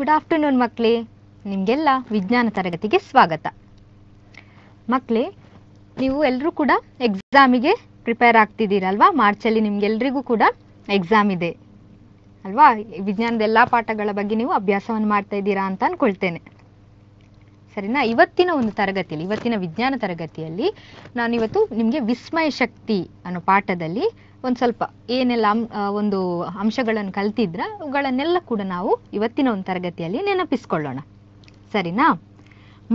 good afternoon ಮಕ್ಕಳೇ ನಿಮಗೆಲ್ಲ ವಿಜ್ಞಾನ ತರಗತಿಗೆ ಸ್ವಾಗತ ಮಕ್ಕಳೇ ನೀವು ಎಲ್ಲರೂ ಕೂಡ ಎಕ್ಸಾಮಿಗೆ ಪ್ರಿಪೇರ್ ಆಗ್ತಿದ್ದೀರಲ್ವಾ ಮಾರ್ಚಲ್ಲಿ ನಿಮ್ಗೆಲ್ರಿಗೂ ಕೂಡ ಎಕ್ಸಾಮ್ ಇದೆ ಅಲ್ವಾ ವಿಜ್ಞಾನದ ಎಲ್ಲ ಪಾಠಗಳ ಬಗ್ಗೆ ನೀವು ಅಭ್ಯಾಸವನ್ನು ಮಾಡ್ತಾ ಇದ್ದೀರಾ ಅಂತ ಅಂದ್ಕೊಳ್ತೇನೆ ಸರಿನಾ ಇವತ್ತಿನ ಒಂದು ತರಗತಿಯಲ್ಲಿ ಇವತ್ತಿನ ವಿಜ್ಞಾನ ತರಗತಿಯಲ್ಲಿ ನಾನಿವತ್ತು ನಿಮಗೆ ವಿಸ್ಮಯ ಶಕ್ತಿ ಅನ್ನೋ ಪಾಠದಲ್ಲಿ ಒಂದು ಸ್ವಲ್ಪ ಏನೆಲ್ಲ ಒಂದು ಅಂಶಗಳನ್ನು ಕಲ್ತಿದ್ರ ಅವುಗಳನ್ನೆಲ್ಲ ಕೂಡ ನಾವು ಇವತ್ತಿನ ಒಂದು ತರಗತಿಯಲ್ಲಿ ನೆನಪಿಸ್ಕೊಳ್ಳೋಣ ಸರಿನಾ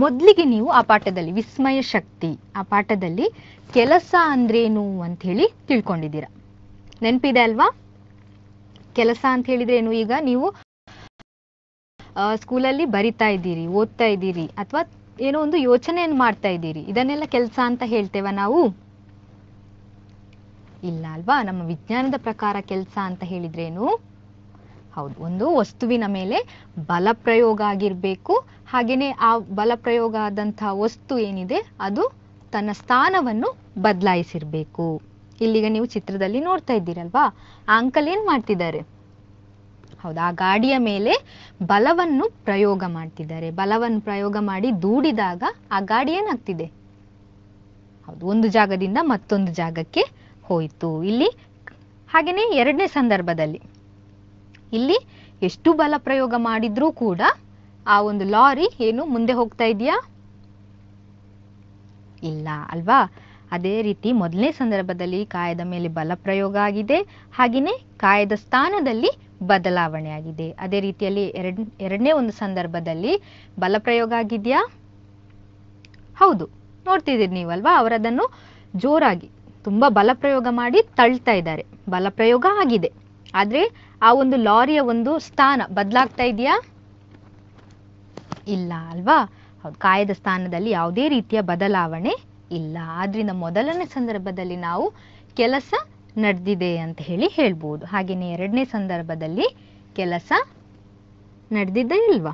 ಮೊದಲಿಗೆ ನೀವು ಆ ಪಾಠದಲ್ಲಿ ವಿಸ್ಮಯ ಶಕ್ತಿ ಆ ಪಾಠದಲ್ಲಿ ಕೆಲಸ ಅಂದ್ರೇನು ಅಂತ ಹೇಳಿ ತಿಳ್ಕೊಂಡಿದ್ದೀರಾ ನೆನಪಿದೆ ಅಲ್ವಾ ಕೆಲಸ ಅಂತ ಹೇಳಿದ್ರೆ ಏನು ಈಗ ನೀವು ಸ್ಕೂಲಲ್ಲಿ ಬರಿತಾ ಇದ್ದೀರಿ ಓದ್ತಾ ಇದ್ದೀರಿ ಅಥವಾ ಏನೋ ಒಂದು ಯೋಚನೆಯನ್ನು ಮಾಡ್ತಾ ಇದ್ದೀರಿ ಇದನ್ನೆಲ್ಲ ಕೆಲಸ ಅಂತ ಹೇಳ್ತೇವ ನಾವು ಇಲ್ಲ ಅಲ್ವಾ ನಮ್ಮ ವಿಜ್ಞಾನದ ಪ್ರಕಾರ ಕೆಲಸ ಅಂತ ಹೇಳಿದ್ರೇನು ಹೌದು ಒಂದು ವಸ್ತುವಿನ ಮೇಲೆ ಬಲ ಪ್ರಯೋಗ ಆಗಿರ್ಬೇಕು ಹಾಗೇನೆ ಆ ಬಲ ಪ್ರಯೋಗ ಆದಂತಹ ವಸ್ತು ಏನಿದೆ ಅದು ತನ್ನ ಸ್ಥಾನವನ್ನು ಬದ್ಲಾಯಿಸಿರ್ಬೇಕು ಇಲ್ಲಿಗ ನೀವು ಚಿತ್ರದಲ್ಲಿ ನೋಡ್ತಾ ಇದ್ದೀರಲ್ವಾ ಆ ಅಂಕಲ್ ಏನ್ ಮಾಡ್ತಿದ್ದಾರೆ ಹೌದಾ ಆ ಗಾಡಿಯ ಮೇಲೆ ಬಲವನ್ನು ಪ್ರಯೋಗ ಮಾಡ್ತಿದ್ದಾರೆ ಬಲವನ್ನು ಪ್ರಯೋಗ ಮಾಡಿ ದೂಡಿದಾಗ ಆ ಗಾಡಿ ಏನಾಗ್ತಿದೆ ಹೌದು ಒಂದು ಜಾಗದಿಂದ ಮತ್ತೊಂದು ಜಾಗಕ್ಕೆ ಹೋಯಿತು ಇಲ್ಲಿ ಹಾಗೆಯೇ ಎರಡನೇ ಸಂದರ್ಭದಲ್ಲಿ ಇಲ್ಲಿ ಎಷ್ಟು ಬಲ ಪ್ರಯೋಗ ಮಾಡಿದ್ರೂ ಕೂಡ ಆ ಒಂದು ಲಾರಿ ಏನು ಮುಂದೆ ಹೋಗ್ತಾ ಇದೆಯಾ ಇಲ್ಲ ಅಲ್ವಾ ಅದೇ ರೀತಿ ಮೊದಲನೇ ಸಂದರ್ಭದಲ್ಲಿ ಕಾಯದ ಮೇಲೆ ಬಲ ಪ್ರಯೋಗ ಆಗಿದೆ ಹಾಗೆಯೇ ಕಾಯದ ಸ್ಥಾನದಲ್ಲಿ ಬದಲಾವಣೆ ಆಗಿದೆ ಅದೇ ರೀತಿಯಲ್ಲಿ ಎರಡ್ ಎರಡನೇ ಒಂದು ಸಂದರ್ಭದಲ್ಲಿ ಬಲಪ್ರಯೋಗ ಆಗಿದ್ಯಾ ಹೌದು ನೋಡ್ತಿದ್ದೀರಿ ನೀವಲ್ವಾ ಅವರದನ್ನು ಜೋರಾಗಿ ತುಂಬಾ ಬಲಪ್ರಯೋಗ ಮಾಡಿ ತಳ್ತಾ ಇದ್ದಾರೆ ಬಲಪ್ರಯೋಗ ಆಗಿದೆ ಆದ್ರೆ ಆ ಒಂದು ಲಾರಿಯ ಒಂದು ಸ್ಥಾನ ಬದಲಾಗ್ತಾ ಇದೆಯಾ ಇಲ್ಲ ಅಲ್ವಾ ಕಾಯದ ಸ್ಥಾನದಲ್ಲಿ ಯಾವುದೇ ರೀತಿಯ ಬದಲಾವಣೆ ಇಲ್ಲ ಆದ್ರಿಂದ ಮೊದಲನೇ ಸಂದರ್ಭದಲ್ಲಿ ನಾವು ಕೆಲಸ ನಡೆದಿದೆ ಅಂತ ಹೇಳಿ ಹೇಳ್ಬೋದು ಹಾಗೇನೆ ಎರಡನೇ ಸಂದರ್ಭದಲ್ಲಿ ಕೆಲಸ ನಡೆದಿದ್ದೇ ಇಲ್ವಾ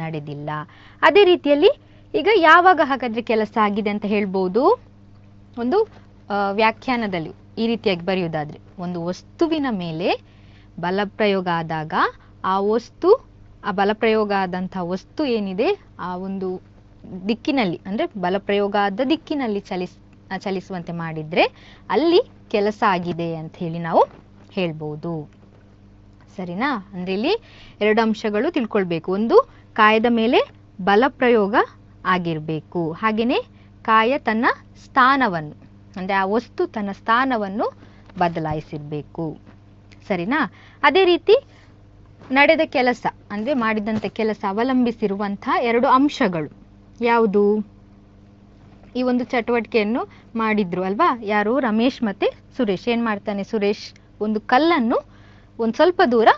ನಡೆದಿಲ್ಲ ಅದೇ ರೀತಿಯಲ್ಲಿ ಈಗ ಯಾವಾಗ ಹಾಗಾದ್ರೆ ಕೆಲಸ ಆಗಿದೆ ಅಂತ ಹೇಳ್ಬೋದು ಒಂದು ವ್ಯಾಖ್ಯಾನದಲ್ಲಿ ಈ ರೀತಿಯಾಗಿ ಬರೆಯುವುದಾದ್ರೆ ಒಂದು ವಸ್ತುವಿನ ಮೇಲೆ ಬಲಪ್ರಯೋಗ ಆದಾಗ ಆ ವಸ್ತು ಆ ಬಲಪ್ರಯೋಗ ಆದಂತಹ ವಸ್ತು ಏನಿದೆ ಆ ಒಂದು ದಿಕ್ಕಿನಲ್ಲಿ ಅಂದ್ರೆ ಬಲಪ್ರಯೋಗ ಆದ ದಿಕ್ಕಿನಲ್ಲಿ ಚಲಿಸ್ ಚಲಿಸುವಂತೆ ಮಾಡಿದ್ರೆ ಅಲ್ಲಿ ಕೆಲಸ ಆಗಿದೆ ಅಂತ ಹೇಳಿ ನಾವು ಹೇಳ್ಬೋದು ಸರಿನಾ ಅಂದ್ರೆ ಇಲ್ಲಿ ಎರಡು ಅಂಶಗಳು ತಿಳ್ಕೊಳ್ಬೇಕು ಒಂದು ಕಾಯದ ಮೇಲೆ ಬಲ ಪ್ರಯೋಗ ಆಗಿರಬೇಕು ಹಾಗೆಯೇ ಕಾಯ ತನ್ನ ಸ್ಥಾನವನ್ನು ಅಂದ್ರೆ ಆ ವಸ್ತು ತನ್ನ ಸ್ಥಾನವನ್ನು ಬದಲಾಯಿಸಿರ್ಬೇಕು ಸರಿನಾ ಅದೇ ರೀತಿ ನಡೆದ ಕೆಲಸ ಅಂದ್ರೆ ಮಾಡಿದಂತ ಕೆಲಸ ಅವಲಂಬಿಸಿರುವಂತಹ ಎರಡು ಅಂಶಗಳು ಯಾವುದು ಈ ಒಂದು ಚಟುವಟಿಕೆಯನ್ನು ಮಾಡಿದ್ರು ಅಲ್ವಾ ಯಾರು ರಮೇಶ್ ಮತ್ತೆ ಸುರೇಶ್ ಏನ್ ಮಾಡ್ತಾನೆ ಸುರೇಶ್ ಒಂದು ಕಲ್ಲನ್ನು ಒಂದು ಸ್ವಲ್ಪ ದೂರ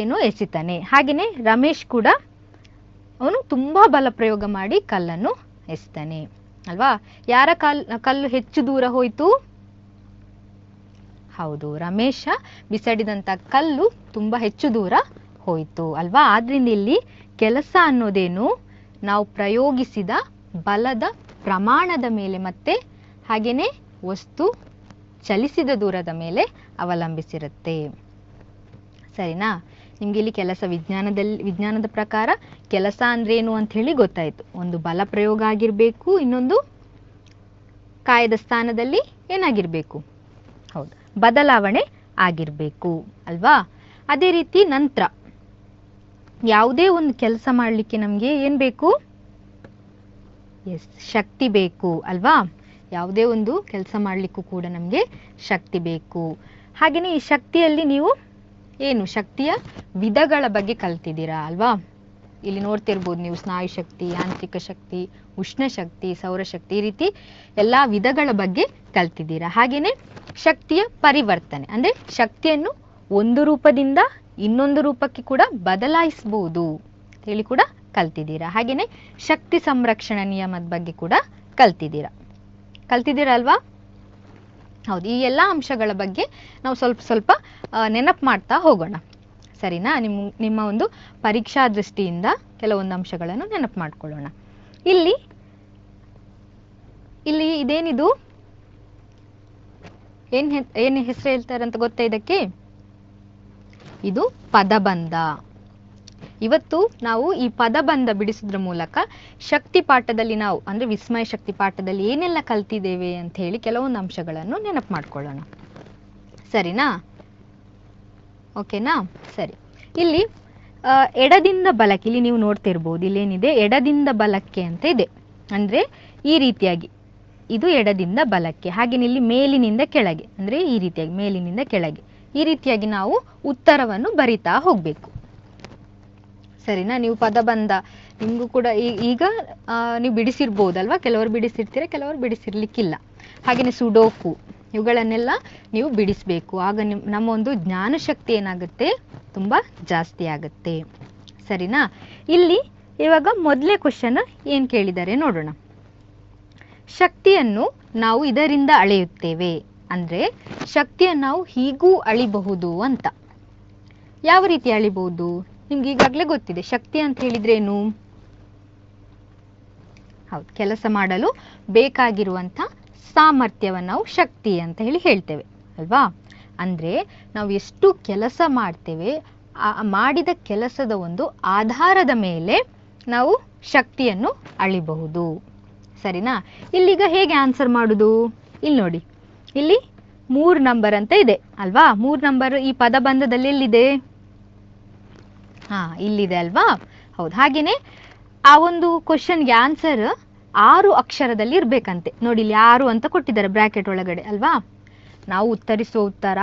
ಏನು ಎಸಿತಾನೆ ಹಾಗೆಯೇ ರಮೇಶ್ ಕೂಡ ಅವನು ತುಂಬಾ ಬಲ ಪ್ರಯೋಗ ಮಾಡಿ ಕಲ್ಲನ್ನು ಎಸ್ತಾನೆ ಅಲ್ವಾ ಯಾರ ಕಲ್ ಕಲ್ಲು ಹೆಚ್ಚು ದೂರ ಹೋಯ್ತು ಹೌದು ರಮೇಶ ಬಿಸಾಡಿದಂತ ಕಲ್ಲು ತುಂಬಾ ಹೆಚ್ಚು ದೂರ ಹೋಯ್ತು ಅಲ್ವಾ ಆದ್ರಿಂದ ಇಲ್ಲಿ ಕೆಲಸ ಅನ್ನೋದೇನು ನಾವು ಪ್ರಯೋಗಿಸಿದ ಬಲದ ಪ್ರಮಾಣದ ಮೇಲೆ ಮತ್ತೆ ಹಾಗೆಯೇ ವಸ್ತು ಚಲಿಸಿದ ದೂರದ ಮೇಲೆ ಅವಲಂಬಿಸಿರುತ್ತೆ ಸರಿನಾ ನಿಮ್ಗೆ ಇಲ್ಲಿ ಕೆಲಸ ವಿಜ್ಞಾನದಲ್ಲಿ ವಿಜ್ಞಾನದ ಪ್ರಕಾರ ಕೆಲಸ ಅಂದ್ರೆ ಏನು ಅಂತ ಹೇಳಿ ಗೊತ್ತಾಯ್ತು ಒಂದು ಬಲ ಪ್ರಯೋಗ ಆಗಿರ್ಬೇಕು ಇನ್ನೊಂದು ಕಾಯದ ಸ್ಥಾನದಲ್ಲಿ ಏನಾಗಿರ್ಬೇಕು ಹೌದು ಬದಲಾವಣೆ ಆಗಿರ್ಬೇಕು ಅಲ್ವಾ ಅದೇ ರೀತಿ ನಂತರ ಯಾವುದೇ ಒಂದು ಕೆಲಸ ಮಾಡ್ಲಿಕ್ಕೆ ನಮಗೆ ಏನ್ ಬೇಕು ಎಸ್ ಶಕ್ತಿ ಬೇಕು ಅಲ್ವಾ ಯಾವುದೇ ಒಂದು ಕೆಲಸ ಮಾಡಲಿಕ್ಕೂ ಕೂಡ ನಮಗೆ ಶಕ್ತಿ ಬೇಕು ಹಾಗೆಯೇ ಈ ಶಕ್ತಿಯಲ್ಲಿ ನೀವು ಏನು ಶಕ್ತಿಯ ವಿಧಗಳ ಬಗ್ಗೆ ಕಲ್ತಿದ್ದೀರಾ ಅಲ್ವಾ ಇಲ್ಲಿ ನೋಡ್ತಿರ್ಬೋದು ನೀವು ಸ್ನಾಯು ಶಕ್ತಿ ಯಾಂತ್ರಿಕ ಶಕ್ತಿ ಉಷ್ಣ ಶಕ್ತಿ ಸೌರಶಕ್ತಿ ಈ ರೀತಿ ಎಲ್ಲ ವಿಧಗಳ ಬಗ್ಗೆ ಕಲ್ತಿದ್ದೀರಾ ಹಾಗೆಯೇ ಶಕ್ತಿಯ ಪರಿವರ್ತನೆ ಅಂದ್ರೆ ಶಕ್ತಿಯನ್ನು ಒಂದು ರೂಪದಿಂದ ಇನ್ನೊಂದು ರೂಪಕ್ಕೆ ಕೂಡ ಬದಲಾಯಿಸಬಹುದು ಹೇಳಿ ಕೂಡ ಕಲ್ತಿದ್ದೀರಾ ಹಾಗೇನೆ ಶಕ್ತಿ ಸಂರಕ್ಷಣಾ ನಿಯಮದ ಬಗ್ಗೆ ಕೂಡ ಕಲ್ತಿದ್ದೀರಾ ಅಲ್ವಾ ಹೌದು ಈ ಎಲ್ಲಾ ಅಂಶಗಳ ಬಗ್ಗೆ ನಾವು ಸ್ವಲ್ಪ ಸ್ವಲ್ಪ ನೆನಪು ಮಾಡ್ತಾ ಹೋಗೋಣ ಸರಿನಾ ನಿಮ್ ನಿಮ್ಮ ಒಂದು ಪರೀಕ್ಷಾ ದೃಷ್ಟಿಯಿಂದ ಕೆಲವೊಂದು ಅಂಶಗಳನ್ನು ನೆನಪು ಮಾಡ್ಕೊಳ್ಳೋಣ ಇಲ್ಲಿ ಇಲ್ಲಿ ಇದೇನಿದು ಏನ್ ಏನ್ ಹೆಸರು ಹೇಳ್ತಾರೆ ಅಂತ ಗೊತ್ತಾ ಇದಕ್ಕೆ ಇದು ಪದಬಂಧ ಇವತ್ತು ನಾವು ಈ ಪದಬಂಧ ಬಿಡಿಸುದ್ರ ಮೂಲಕ ಶಕ್ತಿ ಪಾಠದಲ್ಲಿ ನಾವು ಅಂದ್ರೆ ವಿಸ್ಮಯ ಶಕ್ತಿ ಪಾಠದಲ್ಲಿ ಏನೆಲ್ಲ ಕಲ್ತಿದ್ದೇವೆ ಅಂತ ಹೇಳಿ ಕೆಲವೊಂದು ಅಂಶಗಳನ್ನು ನೆನಪು ಮಾಡ್ಕೊಳ್ಳೋಣ ಸರಿನಾ ಓಕೆನಾ ಸರಿ ಇಲ್ಲಿ ಎಡದಿಂದ ಬಲಕ್ಕೆ ಇಲ್ಲಿ ನೀವು ನೋಡ್ತಿರ್ಬೋದು ಇಲ್ಲೇನಿದೆ ಎಡದಿಂದ ಬಲಕ್ಕೆ ಅಂತ ಇದೆ ಅಂದ್ರೆ ಈ ರೀತಿಯಾಗಿ ಇದು ಎಡದಿಂದ ಬಲಕ್ಕೆ ಹಾಗೆ ಇಲ್ಲಿ ಮೇಲಿನಿಂದ ಕೆಳಗೆ ಅಂದ್ರೆ ಈ ರೀತಿಯಾಗಿ ಮೇಲಿನಿಂದ ಕೆಳಗೆ ಈ ರೀತಿಯಾಗಿ ನಾವು ಉತ್ತರವನ್ನು ಬರಿತಾ ಹೋಗ್ಬೇಕು ಸರಿನಾ ನೀವು ಪದ ಬಂದ ನಿಮ್ಗೂ ಕೂಡ ಈಗ ನೀವು ಬಿಡಿಸಿರ್ಬೋದಲ್ವಾ ಕೆಲವರು ಬಿಡಿಸಿರ್ತೀರ ಕೆಲವರು ಬಿಡಿಸಿರ್ಲಿಕ್ಕಿಲ್ಲ ಹಾಗೆಯೇ ಸುಡೋಕು ಇವುಗಳನ್ನೆಲ್ಲ ನೀವು ಬಿಡಿಸಬೇಕು ಆಗ ನಿಮ್ ನಮ್ಮ ಒಂದು ಜ್ಞಾನ ಶಕ್ತಿ ಏನಾಗುತ್ತೆ ತುಂಬಾ ಜಾಸ್ತಿ ಆಗುತ್ತೆ ಸರಿನಾ ಇಲ್ಲಿ ಇವಾಗ ಮೊದಲೇ ಕ್ವಶನ್ ಏನ್ ಕೇಳಿದ್ದಾರೆ ನೋಡೋಣ ಶಕ್ತಿಯನ್ನು ನಾವು ಇದರಿಂದ ಅಳೆಯುತ್ತೇವೆ ಅಂದ್ರೆ ಶಕ್ತಿಯನ್ನು ನಾವು ಹೀಗೂ ಅಳಿಬಹುದು ಅಂತ ಯಾವ ರೀತಿ ಅಳಿಬಹುದು ನಿಮ್ಗೆ ಈಗಾಗ್ಲೇ ಗೊತ್ತಿದೆ ಶಕ್ತಿ ಅಂತ ಹೇಳಿದ್ರೆ ಏನು ಹೌದು ಕೆಲಸ ಮಾಡಲು ಬೇಕಾಗಿರುವಂತ ಸಾಮರ್ಥ್ಯವನ್ನು ನಾವು ಶಕ್ತಿ ಅಂತ ಹೇಳಿ ಹೇಳ್ತೇವೆ ಅಲ್ವಾ ಅಂದ್ರೆ ನಾವು ಎಷ್ಟು ಕೆಲಸ ಮಾಡ್ತೇವೆ ಮಾಡಿದ ಕೆಲಸದ ಒಂದು ಆಧಾರದ ಮೇಲೆ ನಾವು ಶಕ್ತಿಯನ್ನು ಅಳಿಬಹುದು ಸರಿನಾ ಇಲ್ಲಿಗ ಹೇಗೆ ಆನ್ಸರ್ ಮಾಡುದು ಇಲ್ಲಿ ನೋಡಿ ಇಲ್ಲಿ ಮೂರ್ ನಂಬರ್ ಅಂತ ಇದೆ ಅಲ್ವಾ ಮೂರ್ ನಂಬರ್ ಈ ಪದಬಂಧದಲ್ಲಿ ಎಲ್ಲಿದೆ ಹಾ ಇಲ್ಲಿದೆ ಅಲ್ವಾ ಹೌದು ಹಾಗೇನೆ ಆ ಒಂದು ಕ್ವಶನ್ಗೆ ಆನ್ಸರ್ ಆರು ಅಕ್ಷರದಲ್ಲಿ ಇರ್ಬೇಕಂತೆ ನೋಡಿ ಇಲ್ಲಿ ಆರು ಅಂತ ಕೊಟ್ಟಿದ್ದಾರೆ ಬ್ರಾಕೆಟ್ ಒಳಗಡೆ ಅಲ್ವಾ ನಾವು ಉತ್ತರಿಸುವ ಉತ್ತರ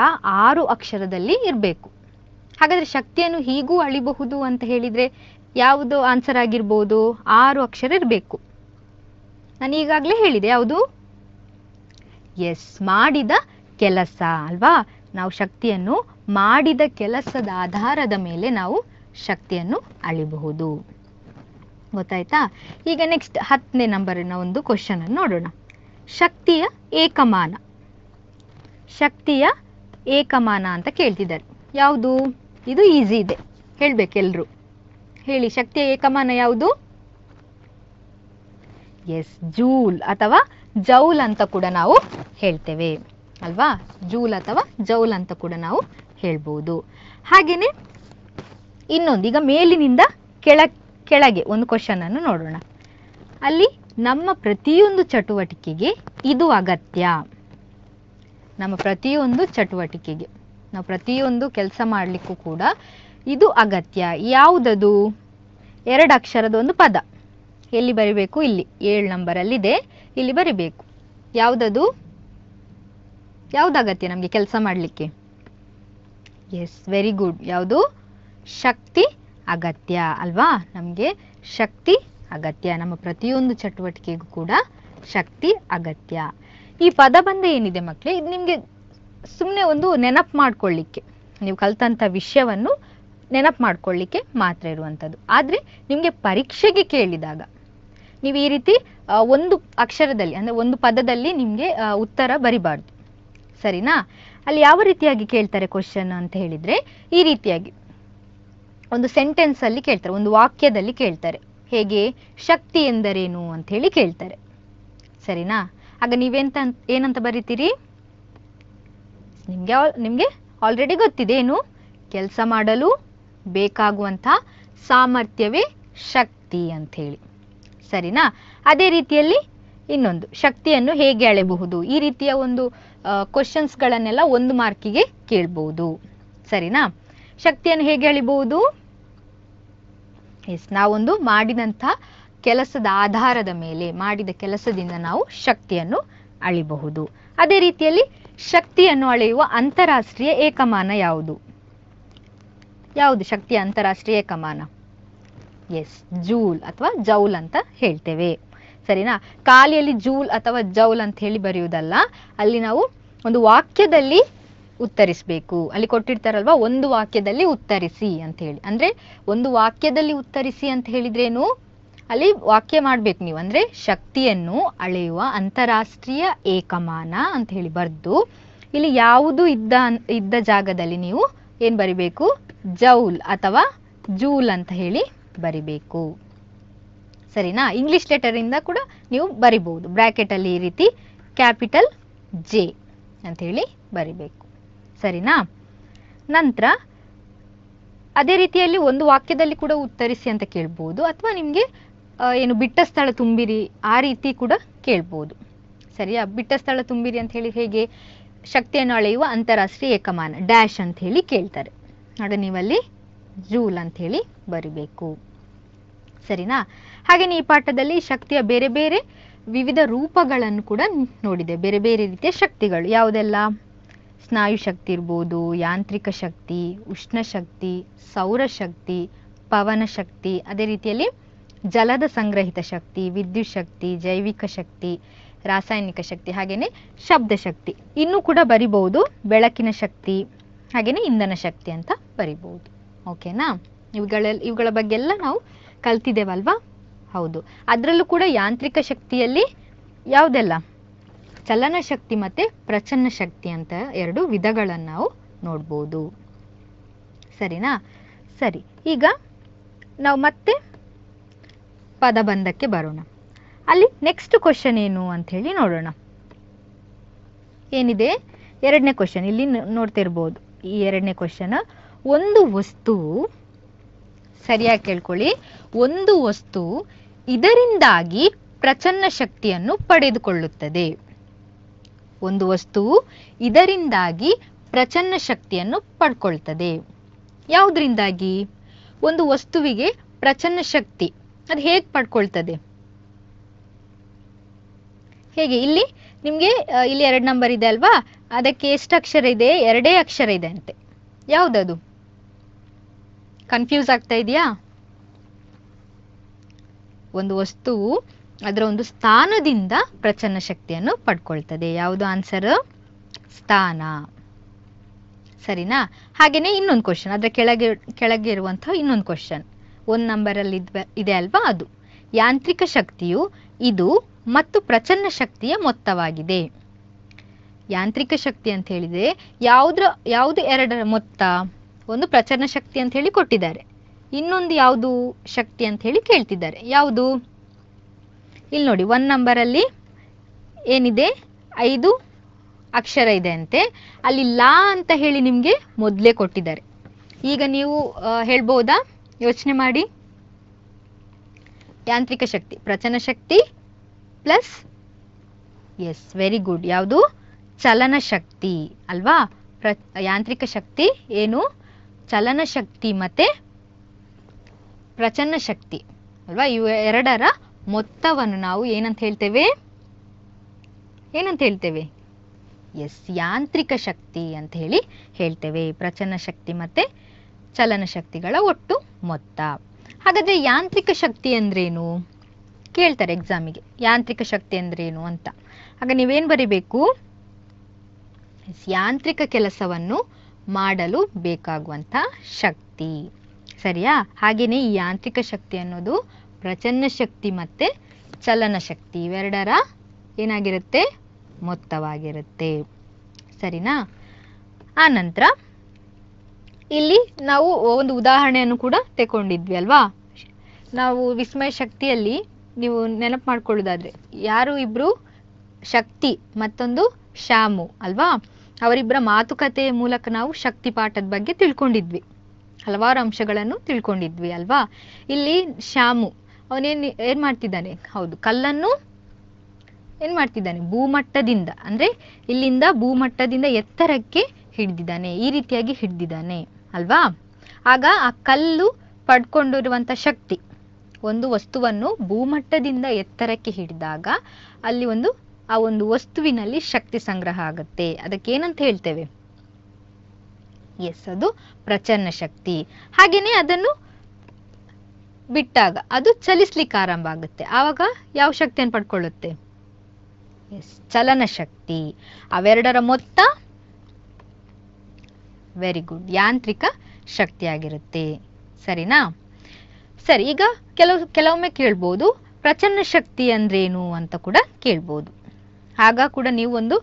ಆರು ಅಕ್ಷರದಲ್ಲಿ ಇರಬೇಕು ಹಾಗಾದ್ರೆ ಶಕ್ತಿಯನ್ನು ಹೀಗೂ ಅಳಿಬಹುದು ಅಂತ ಹೇಳಿದ್ರೆ ಯಾವುದು ಆನ್ಸರ್ ಆಗಿರ್ಬೋದು ಆರು ಅಕ್ಷರ ಇರಬೇಕು ನಾನು ಈಗಾಗಲೇ ಹೇಳಿದೆ ಯಾವುದು ಎಸ್ ಮಾಡಿದ ಕೆಲಸ ಅಲ್ವಾ ನಾವು ಶಕ್ತಿಯನ್ನು ಮಾಡಿದ ಕೆಲಸದ ಆಧಾರದ ಮೇಲೆ ನಾವು ಶಕ್ತಿಯನ್ನು ಅಳಿಬಹುದು ಗೊತ್ತಾಯ್ತಾ ಈಗ ನೆಕ್ಸ್ಟ್ ಹತ್ತನೇ ನಂಬರ್ನ ಒಂದು ಕ್ವಶನ್ ಅನ್ನು ನೋಡೋಣ ಶಕ್ತಿಯ ಏಕಮಾನ ಶಕ್ತಿಯ ಏಕಮಾನ ಅಂತ ಕೇಳ್ತಿದ್ದಾರೆ ಯಾವುದು ಇದು ಈಸಿ ಇದೆ ಹೇಳ್ಬೇಕೆಲ್ರು ಹೇಳಿ ಶಕ್ತಿಯ ಏಕಮಾನ ಯಾವುದು ಎಸ್ ಜೂಲ್ ಅಥವಾ ಜೌಲ್ ಅಂತ ಕೂಡ ನಾವು ಹೇಳ್ತೇವೆ ಅಲ್ವಾ ಜೂಲ್ ಅಥವಾ ಜೌಲ್ ಅಂತ ಕೂಡ ನಾವು ಹೇಳ್ಬೋದು ಹಾಗೇನೆ ಇನ್ನೊಂದು ಈಗ ಮೇಲಿನಿಂದ ಕೆಳ ಕೆಳಗೆ ಒಂದು ಕ್ವಶನ್ ಅನ್ನು ನೋಡೋಣ ಅಲ್ಲಿ ನಮ್ಮ ಪ್ರತಿಯೊಂದು ಚಟುವಟಿಕೆಗೆ ಇದು ಅಗತ್ಯ ನಮ್ಮ ಪ್ರತಿಯೊಂದು ಚಟುವಟಿಕೆಗೆ ನಾವು ಪ್ರತಿಯೊಂದು ಕೆಲಸ ಮಾಡಲಿಕ್ಕೂ ಕೂಡ ಇದು ಅಗತ್ಯ ಯಾವುದದು ಎರಡು ಅಕ್ಷರದ ಒಂದು ಪದ ಎಲ್ಲಿ ಬರಿಬೇಕು ಇಲ್ಲಿ ಏಳು ಇದೆ ಇಲ್ಲಿ ಬರಿಬೇಕು ಯಾವುದದು ಯಾವ್ದು ಅಗತ್ಯ ನಮಗೆ ಕೆಲಸ ಮಾಡಲಿಕ್ಕೆ ಎಸ್ ವೆರಿ ಗುಡ್ ಯಾವುದು ಶಕ್ತಿ ಅಗತ್ಯ ಅಲ್ವಾ ನಮಗೆ ಶಕ್ತಿ ಅಗತ್ಯ ನಮ್ಮ ಪ್ರತಿಯೊಂದು ಚಟುವಟಿಕೆಗೂ ಕೂಡ ಶಕ್ತಿ ಅಗತ್ಯ ಈ ಪದ ಬಂದ ಏನಿದೆ ಮಕ್ಕಳೇ ಇದು ನಿಮಗೆ ಸುಮ್ಮನೆ ಒಂದು ನೆನಪು ಮಾಡ್ಕೊಳ್ಳಿಕ್ಕೆ ನೀವು ಕಲ್ತಂತ ವಿಷಯವನ್ನು ನೆನಪು ಮಾಡ್ಕೊಳ್ಳಿಕ್ಕೆ ಮಾತ್ರ ಇರುವಂಥದ್ದು ಆದ್ರೆ ನಿಮಗೆ ಪರೀಕ್ಷೆಗೆ ಕೇಳಿದಾಗ ನೀವು ಈ ರೀತಿ ಒಂದು ಅಕ್ಷರದಲ್ಲಿ ಅಂದ್ರೆ ಒಂದು ಪದದಲ್ಲಿ ನಿಮಗೆ ಉತ್ತರ ಬರಿಬಾರ್ದು ಸರಿನಾ ಅಲ್ಲಿ ಯಾವ ರೀತಿಯಾಗಿ ಕೇಳ್ತಾರೆ ಕ್ವಶನ್ ಅಂತ ಹೇಳಿದ್ರೆ ಈ ರೀತಿಯಾಗಿ ಒಂದು ಸೆಂಟೆನ್ಸ್ ಅಲ್ಲಿ ಕೇಳ್ತಾರೆ ಒಂದು ವಾಕ್ಯದಲ್ಲಿ ಕೇಳ್ತಾರೆ ಹೇಗೆ ಶಕ್ತಿ ಎಂದರೇನು ಅಂತ ಹೇಳಿ ಕೇಳ್ತಾರೆ ಸರಿನಾ ಆಗ ನೀವೆಂತ ಏನಂತ ಬರೀತೀರಿ ನಿಮ್ಗೆ ನಿಮ್ಗೆ ಆಲ್ರೆಡಿ ಗೊತ್ತಿದೆ ಏನು ಕೆಲಸ ಮಾಡಲು ಬೇಕಾಗುವಂತ ಸಾಮರ್ಥ್ಯವೇ ಶಕ್ತಿ ಅಂತ ಹೇಳಿ ಸರಿನಾ ಅದೇ ರೀತಿಯಲ್ಲಿ ಇನ್ನೊಂದು ಶಕ್ತಿಯನ್ನು ಹೇಗೆ ಅಳೆಬಹುದು ಈ ರೀತಿಯ ಒಂದು ಕ್ವಶನ್ಸ್ಗಳನ್ನೆಲ್ಲ ಒಂದು ಮಾರ್ಕಿಗೆ ಕೇಳಬಹುದು ಸರಿನಾ ಶಕ್ತಿಯನ್ನು ಹೇಗೆ ಅಳಿಬಹುದು ಎಸ್ ನಾವೊಂದು ಮಾಡಿದಂಥ ಕೆಲಸದ ಆಧಾರದ ಮೇಲೆ ಮಾಡಿದ ಕೆಲಸದಿಂದ ನಾವು ಶಕ್ತಿಯನ್ನು ಅಳಿಬಹುದು ಅದೇ ರೀತಿಯಲ್ಲಿ ಶಕ್ತಿಯನ್ನು ಅಳೆಯುವ ಅಂತಾರಾಷ್ಟ್ರೀಯ ಏಕಮಾನ ಯಾವುದು ಯಾವುದು ಶಕ್ತಿಯ ಅಂತಾರಾಷ್ಟ್ರೀಯ ಏಕಮಾನ ಎಸ್ ಜೂಲ್ ಅಥವಾ ಜೌಲ್ ಅಂತ ಹೇಳ್ತೇವೆ ಸರಿನಾ ಖಾಲಿಯಲ್ಲಿ ಜೂಲ್ ಅಥವಾ ಜೌಲ್ ಅಂತ ಹೇಳಿ ಬರೆಯುವುದಲ್ಲ ಅಲ್ಲಿ ನಾವು ಒಂದು ವಾಕ್ಯದಲ್ಲಿ ಉತ್ತರಿಸಬೇಕು ಅಲ್ಲಿ ಕೊಟ್ಟಿರ್ತಾರಲ್ವಾ ಒಂದು ವಾಕ್ಯದಲ್ಲಿ ಉತ್ತರಿಸಿ ಅಂತ ಹೇಳಿ ಅಂದ್ರೆ ಒಂದು ವಾಕ್ಯದಲ್ಲಿ ಉತ್ತರಿಸಿ ಅಂತ ಹೇಳಿದ್ರೇನು ಅಲ್ಲಿ ವಾಕ್ಯ ಮಾಡ್ಬೇಕು ನೀವು ಅಂದ್ರೆ ಶಕ್ತಿಯನ್ನು ಅಳೆಯುವ ಅಂತಾರಾಷ್ಟ್ರೀಯ ಏಕಮಾನ ಅಂತ ಹೇಳಿ ಬರೆದು ಇಲ್ಲಿ ಯಾವುದು ಇದ್ದ ಇದ್ದ ಜಾಗದಲ್ಲಿ ನೀವು ಏನ್ ಬರಿಬೇಕು ಜೌಲ್ ಅಥವಾ ಜೂಲ್ ಅಂತ ಹೇಳಿ ಬರಿಬೇಕು ಸರಿನಾ ಇಂಗ್ಲಿಷ್ ಲೆಟರ್ ಇಂದ ಕೂಡ ನೀವು ಬರಿಬಹುದು ಬ್ರಾಕೆಟ್ ಅಲ್ಲಿ ಈ ರೀತಿ ಕ್ಯಾಪಿಟಲ್ ಜೆ ಅಂತ ಹೇಳಿ ಬರಿಬೇಕು ಸರಿನಾ ನಂತರ ಅದೇ ರೀತಿಯಲ್ಲಿ ಒಂದು ವಾಕ್ಯದಲ್ಲಿ ಕೂಡ ಉತ್ತರಿಸಿ ಅಂತ ಕೇಳ್ಬೋದು ಅಥವಾ ನಿಮಗೆ ಏನು ಬಿಟ್ಟ ಸ್ಥಳ ತುಂಬಿರಿ ಆ ರೀತಿ ಕೂಡ ಕೇಳ್ಬೋದು ಸರಿಯಾ ಬಿಟ್ಟ ಸ್ಥಳ ತುಂಬಿರಿ ಅಂತ ಹೇಳಿ ಹೇಗೆ ಶಕ್ತಿಯನ್ನು ಅಳೆಯುವ ಅಂತಾರಾಷ್ಟ್ರೀಯ ಏಕಮಾನ ಡ್ಯಾಶ್ ಅಂತ ಹೇಳಿ ಕೇಳ್ತಾರೆ ನೋಡಿ ನೀವಲ್ಲಿ ಜೂಲ್ ಅಂತ ಹೇಳಿ ಬರಿಬೇಕು ಸರಿನಾ ಹಾಗೆ ಈ ಪಾಠದಲ್ಲಿ ಶಕ್ತಿಯ ಬೇರೆ ಬೇರೆ ವಿವಿಧ ರೂಪಗಳನ್ನು ಕೂಡ ನೋಡಿದೆ ಬೇರೆ ಬೇರೆ ರೀತಿಯ ಶಕ್ತಿಗಳು ಯಾವುದೆಲ್ಲ ಸ್ನಾಯು ಶಕ್ತಿ ಇರ್ಬೋದು ಯಾಂತ್ರಿಕ ಶಕ್ತಿ ಉಷ್ಣ ಸೌರ ಸೌರಶಕ್ತಿ ಪವನ ಶಕ್ತಿ ಅದೇ ರೀತಿಯಲ್ಲಿ ಜಲದ ಸಂಗ್ರಹಿತ ಶಕ್ತಿ ವಿದ್ಯುತ್ ಶಕ್ತಿ ಜೈವಿಕ ಶಕ್ತಿ ರಾಸಾಯನಿಕ ಶಕ್ತಿ ಹಾಗೇನೆ ಶಬ್ದ ಶಕ್ತಿ ಇನ್ನೂ ಕೂಡ ಬರಿಬಹುದು ಬೆಳಕಿನ ಶಕ್ತಿ ಹಾಗೇನೆ ಇಂಧನ ಶಕ್ತಿ ಅಂತ ಬರಿಬಹುದು ಓಕೆನಾ ಇವುಗಳ ಇವುಗಳ ಬಗ್ಗೆ ಎಲ್ಲ ನಾವು ಕಲ್ತಿದ್ದೇವಲ್ವಾ ಹೌದು ಅದರಲ್ಲೂ ಕೂಡ ಯಾಂತ್ರಿಕ ಶಕ್ತಿಯಲ್ಲಿ ಯಾವುದೆಲ್ಲ ಚಲನ ಶಕ್ತಿ ಮತ್ತೆ ಪ್ರಚನ್ನ ಶಕ್ತಿ ಅಂತ ಎರಡು ವಿಧಗಳನ್ನು ನಾವು ನೋಡ್ಬೋದು ಸರಿನಾ ಸರಿ ಈಗ ನಾವು ಮತ್ತೆ ಪದಬಂಧಕ್ಕೆ ಬರೋಣ ಅಲ್ಲಿ ನೆಕ್ಸ್ಟ್ ಕ್ವಶನ್ ಏನು ಅಂತ ಹೇಳಿ ನೋಡೋಣ ಏನಿದೆ ಎರಡನೇ ಕ್ವಶನ್ ಇಲ್ಲಿ ನೋಡ್ತಿರ್ಬೋದು ಈ ಎರಡನೇ ಕ್ವಶನ್ ಒಂದು ವಸ್ತು ಸರಿಯಾಗಿ ಕೇಳ್ಕೊಳ್ಳಿ ಒಂದು ವಸ್ತು ಇದರಿಂದಾಗಿ ಪ್ರಚನ್ನ ಶಕ್ತಿಯನ್ನು ಪಡೆದುಕೊಳ್ಳುತ್ತದೆ ಒಂದು ವಸ್ತುವು ಇದರಿಂದಾಗಿ ಪ್ರಚನ್ನ ಶಕ್ತಿಯನ್ನು ಪಡ್ಕೊಳ್ತದೆ ಯಾವುದರಿಂದಾಗಿ ಒಂದು ವಸ್ತುವಿಗೆ ಪ್ರಚನ್ನ ಶಕ್ತಿ ಅದು ಹೇಗ್ ಪಡ್ಕೊಳ್ತದೆ ಹೇಗೆ ಇಲ್ಲಿ ನಿಮ್ಗೆ ಇಲ್ಲಿ ಎರಡು ನಂಬರ್ ಇದೆ ಅಲ್ವಾ ಅದಕ್ಕೆ ಎಷ್ಟು ಅಕ್ಷರ ಇದೆ ಎರಡೇ ಅಕ್ಷರ ಇದೆ ಅಂತೆ ಯಾವ್ದದು ಕನ್ಫ್ಯೂಸ್ ಆಗ್ತಾ ಇದೆಯಾ ಒಂದು ವಸ್ತುವು ಅದರ ಒಂದು ಸ್ಥಾನದಿಂದ ಪ್ರಚನ್ನ ಶಕ್ತಿಯನ್ನು ಪಡ್ಕೊಳ್ತದೆ ಯಾವುದು ಆನ್ಸರ್ ಸ್ಥಾನ ಸರಿನಾ ಹಾಗೇನೆ ಇನ್ನೊಂದು ಕ್ವಶನ್ ಅದರ ಕೆಳಗೆ ಕೆಳಗೆ ಇರುವಂತಹ ಇನ್ನೊಂದು ಕ್ವಶನ್ ಒಂದ್ ನಂಬರ್ ಅಲ್ಲಿ ಇದೆ ಅಲ್ವಾ ಅದು ಯಾಂತ್ರಿಕ ಶಕ್ತಿಯು ಇದು ಮತ್ತು ಪ್ರಚನ್ನ ಶಕ್ತಿಯ ಮೊತ್ತವಾಗಿದೆ ಯಾಂತ್ರಿಕ ಶಕ್ತಿ ಅಂತ ಹೇಳಿದ್ರೆ ಯಾವ್ದ್ರ ಯಾವುದು ಎರಡರ ಮೊತ್ತ ಒಂದು ಪ್ರಚನ್ನ ಶಕ್ತಿ ಅಂತ ಹೇಳಿ ಕೊಟ್ಟಿದ್ದಾರೆ ಇನ್ನೊಂದು ಯಾವುದು ಶಕ್ತಿ ಅಂತ ಹೇಳಿ ಕೇಳ್ತಿದ್ದಾರೆ ಯಾವುದು ಇಲ್ಲಿ ನೋಡಿ ಒನ್ ನಂಬರಲ್ಲಿ ಏನಿದೆ ಐದು ಅಕ್ಷರ ಇದೆ ಅಂತೆ ಅಲ್ಲಿ ಲಾ ಅಂತ ಹೇಳಿ ನಿಮಗೆ ಮೊದಲೇ ಕೊಟ್ಟಿದ್ದಾರೆ ಈಗ ನೀವು ಹೇಳ್ಬಹುದಾ ಯೋಚನೆ ಮಾಡಿ ಯಾಂತ್ರಿಕ ಶಕ್ತಿ ಪ್ರಚನ ಶಕ್ತಿ ಪ್ಲಸ್ ಎಸ್ ವೆರಿ ಗುಡ್ ಯಾವುದು ಚಲನ ಶಕ್ತಿ ಅಲ್ವಾ ಪ್ರ ಯಾಂತ್ರಿಕ ಶಕ್ತಿ ಏನು ಚಲನ ಶಕ್ತಿ ಮತ್ತೆ ಪ್ರಚನ್ನ ಶಕ್ತಿ ಅಲ್ವಾ ಇವು ಎರಡರ ಮೊತ್ತವನ್ನು ನಾವು ಏನಂತ ಹೇಳ್ತೇವೆ ಏನಂತ ಹೇಳ್ತೇವೆ ಎಸ್ ಯಾಂತ್ರಿಕ ಶಕ್ತಿ ಅಂತ ಹೇಳಿ ಹೇಳ್ತೇವೆ ಪ್ರಚನ ಶಕ್ತಿ ಮತ್ತೆ ಚಲನ ಶಕ್ತಿಗಳ ಒಟ್ಟು ಮೊತ್ತ ಹಾಗಾದ್ರೆ ಯಾಂತ್ರಿಕ ಶಕ್ತಿ ಅಂದ್ರೇನು ಕೇಳ್ತಾರೆ ಎಕ್ಸಾಮಿಗೆ ಯಾಂತ್ರಿಕ ಶಕ್ತಿ ಅಂದ್ರೇನು ಅಂತ ಆಗ ನೀವೇನ್ ಬರಿಬೇಕು ಯಾಂತ್ರಿಕ ಕೆಲಸವನ್ನು ಮಾಡಲು ಬೇಕಾಗುವಂತ ಶಕ್ತಿ ಸರಿಯಾ ಹಾಗೇನೆ ಈ ಯಾಂತ್ರಿಕ ಶಕ್ತಿ ಅನ್ನೋದು ಪ್ರಚನ್ನ ಶಕ್ತಿ ಮತ್ತೆ ಚಲನ ಶಕ್ತಿ ಇವೆರಡರ ಏನಾಗಿರುತ್ತೆ ಮೊತ್ತವಾಗಿರುತ್ತೆ ಸರಿನಾ ಆ ನಂತರ ಇಲ್ಲಿ ನಾವು ಒಂದು ಉದಾಹರಣೆಯನ್ನು ಕೂಡ ತಗೊಂಡಿದ್ವಿ ಅಲ್ವಾ ನಾವು ವಿಸ್ಮಯ ಶಕ್ತಿಯಲ್ಲಿ ನೀವು ನೆನಪು ಮಾಡ್ಕೊಳ್ಳೋದಾದ್ರೆ ಯಾರು ಇಬ್ರು ಶಕ್ತಿ ಮತ್ತೊಂದು ಶ್ಯಾಮು ಅಲ್ವಾ ಅವರಿಬ್ಬರ ಮಾತುಕತೆಯ ಮೂಲಕ ನಾವು ಶಕ್ತಿ ಪಾಠದ ಬಗ್ಗೆ ತಿಳ್ಕೊಂಡಿದ್ವಿ ಹಲವಾರು ಅಂಶಗಳನ್ನು ತಿಳ್ಕೊಂಡಿದ್ವಿ ಅಲ್ವಾ ಇಲ್ಲಿ ಶ್ಯಾಮು ಅವನೇನ್ ಏನ್ ಮಾಡ್ತಿದ್ದಾನೆ ಹೌದು ಕಲ್ಲನ್ನು ಏನ್ ಮಾಡ್ತಿದ್ದಾನೆ ಭೂಮಟ್ಟದಿಂದ ಅಂದ್ರೆ ಇಲ್ಲಿಂದ ಭೂಮಟ್ಟದಿಂದ ಎತ್ತರಕ್ಕೆ ಹಿಡ್ದಿದ್ದಾನೆ ಈ ರೀತಿಯಾಗಿ ಹಿಡ್ದಿದ್ದಾನೆ ಅಲ್ವಾ ಆಗ ಆ ಕಲ್ಲು ಪಡ್ಕೊಂಡಿರುವಂತ ಶಕ್ತಿ ಒಂದು ವಸ್ತುವನ್ನು ಭೂಮಟ್ಟದಿಂದ ಎತ್ತರಕ್ಕೆ ಹಿಡಿದಾಗ ಅಲ್ಲಿ ಒಂದು ಆ ಒಂದು ವಸ್ತುವಿನಲ್ಲಿ ಶಕ್ತಿ ಸಂಗ್ರಹ ಆಗುತ್ತೆ ಅದಕ್ಕೆ ಏನಂತ ಹೇಳ್ತೇವೆ ಎಸ್ ಅದು ಪ್ರಚನ್ನ ಶಕ್ತಿ ಹಾಗೇನೆ ಅದನ್ನು ಬಿಟ್ಟಾಗ ಅದು ಚಲಿಸ್ಲಿಕ್ಕೆ ಆರಂಭ ಆಗುತ್ತೆ ಆವಾಗ ಯಾವ ಶಕ್ತಿಯನ್ನು ಪಡ್ಕೊಳ್ಳುತ್ತೆ ಎಸ್ ಚಲನ ಶಕ್ತಿ ಅವೆರಡರ ಮೊತ್ತ ವೆರಿ ಗುಡ್ ಯಾಂತ್ರಿಕ ಶಕ್ತಿಯಾಗಿರುತ್ತೆ ಸರಿನಾ ಸರಿ ಈಗ ಕೆಲವು ಕೆಲವೊಮ್ಮೆ ಕೇಳ್ಬೋದು ಪ್ರಚನ್ನ ಶಕ್ತಿ ಅಂದ್ರೇನು ಅಂತ ಕೂಡ ಕೇಳ್ಬೋದು ಆಗ ಕೂಡ ನೀವು ಒಂದು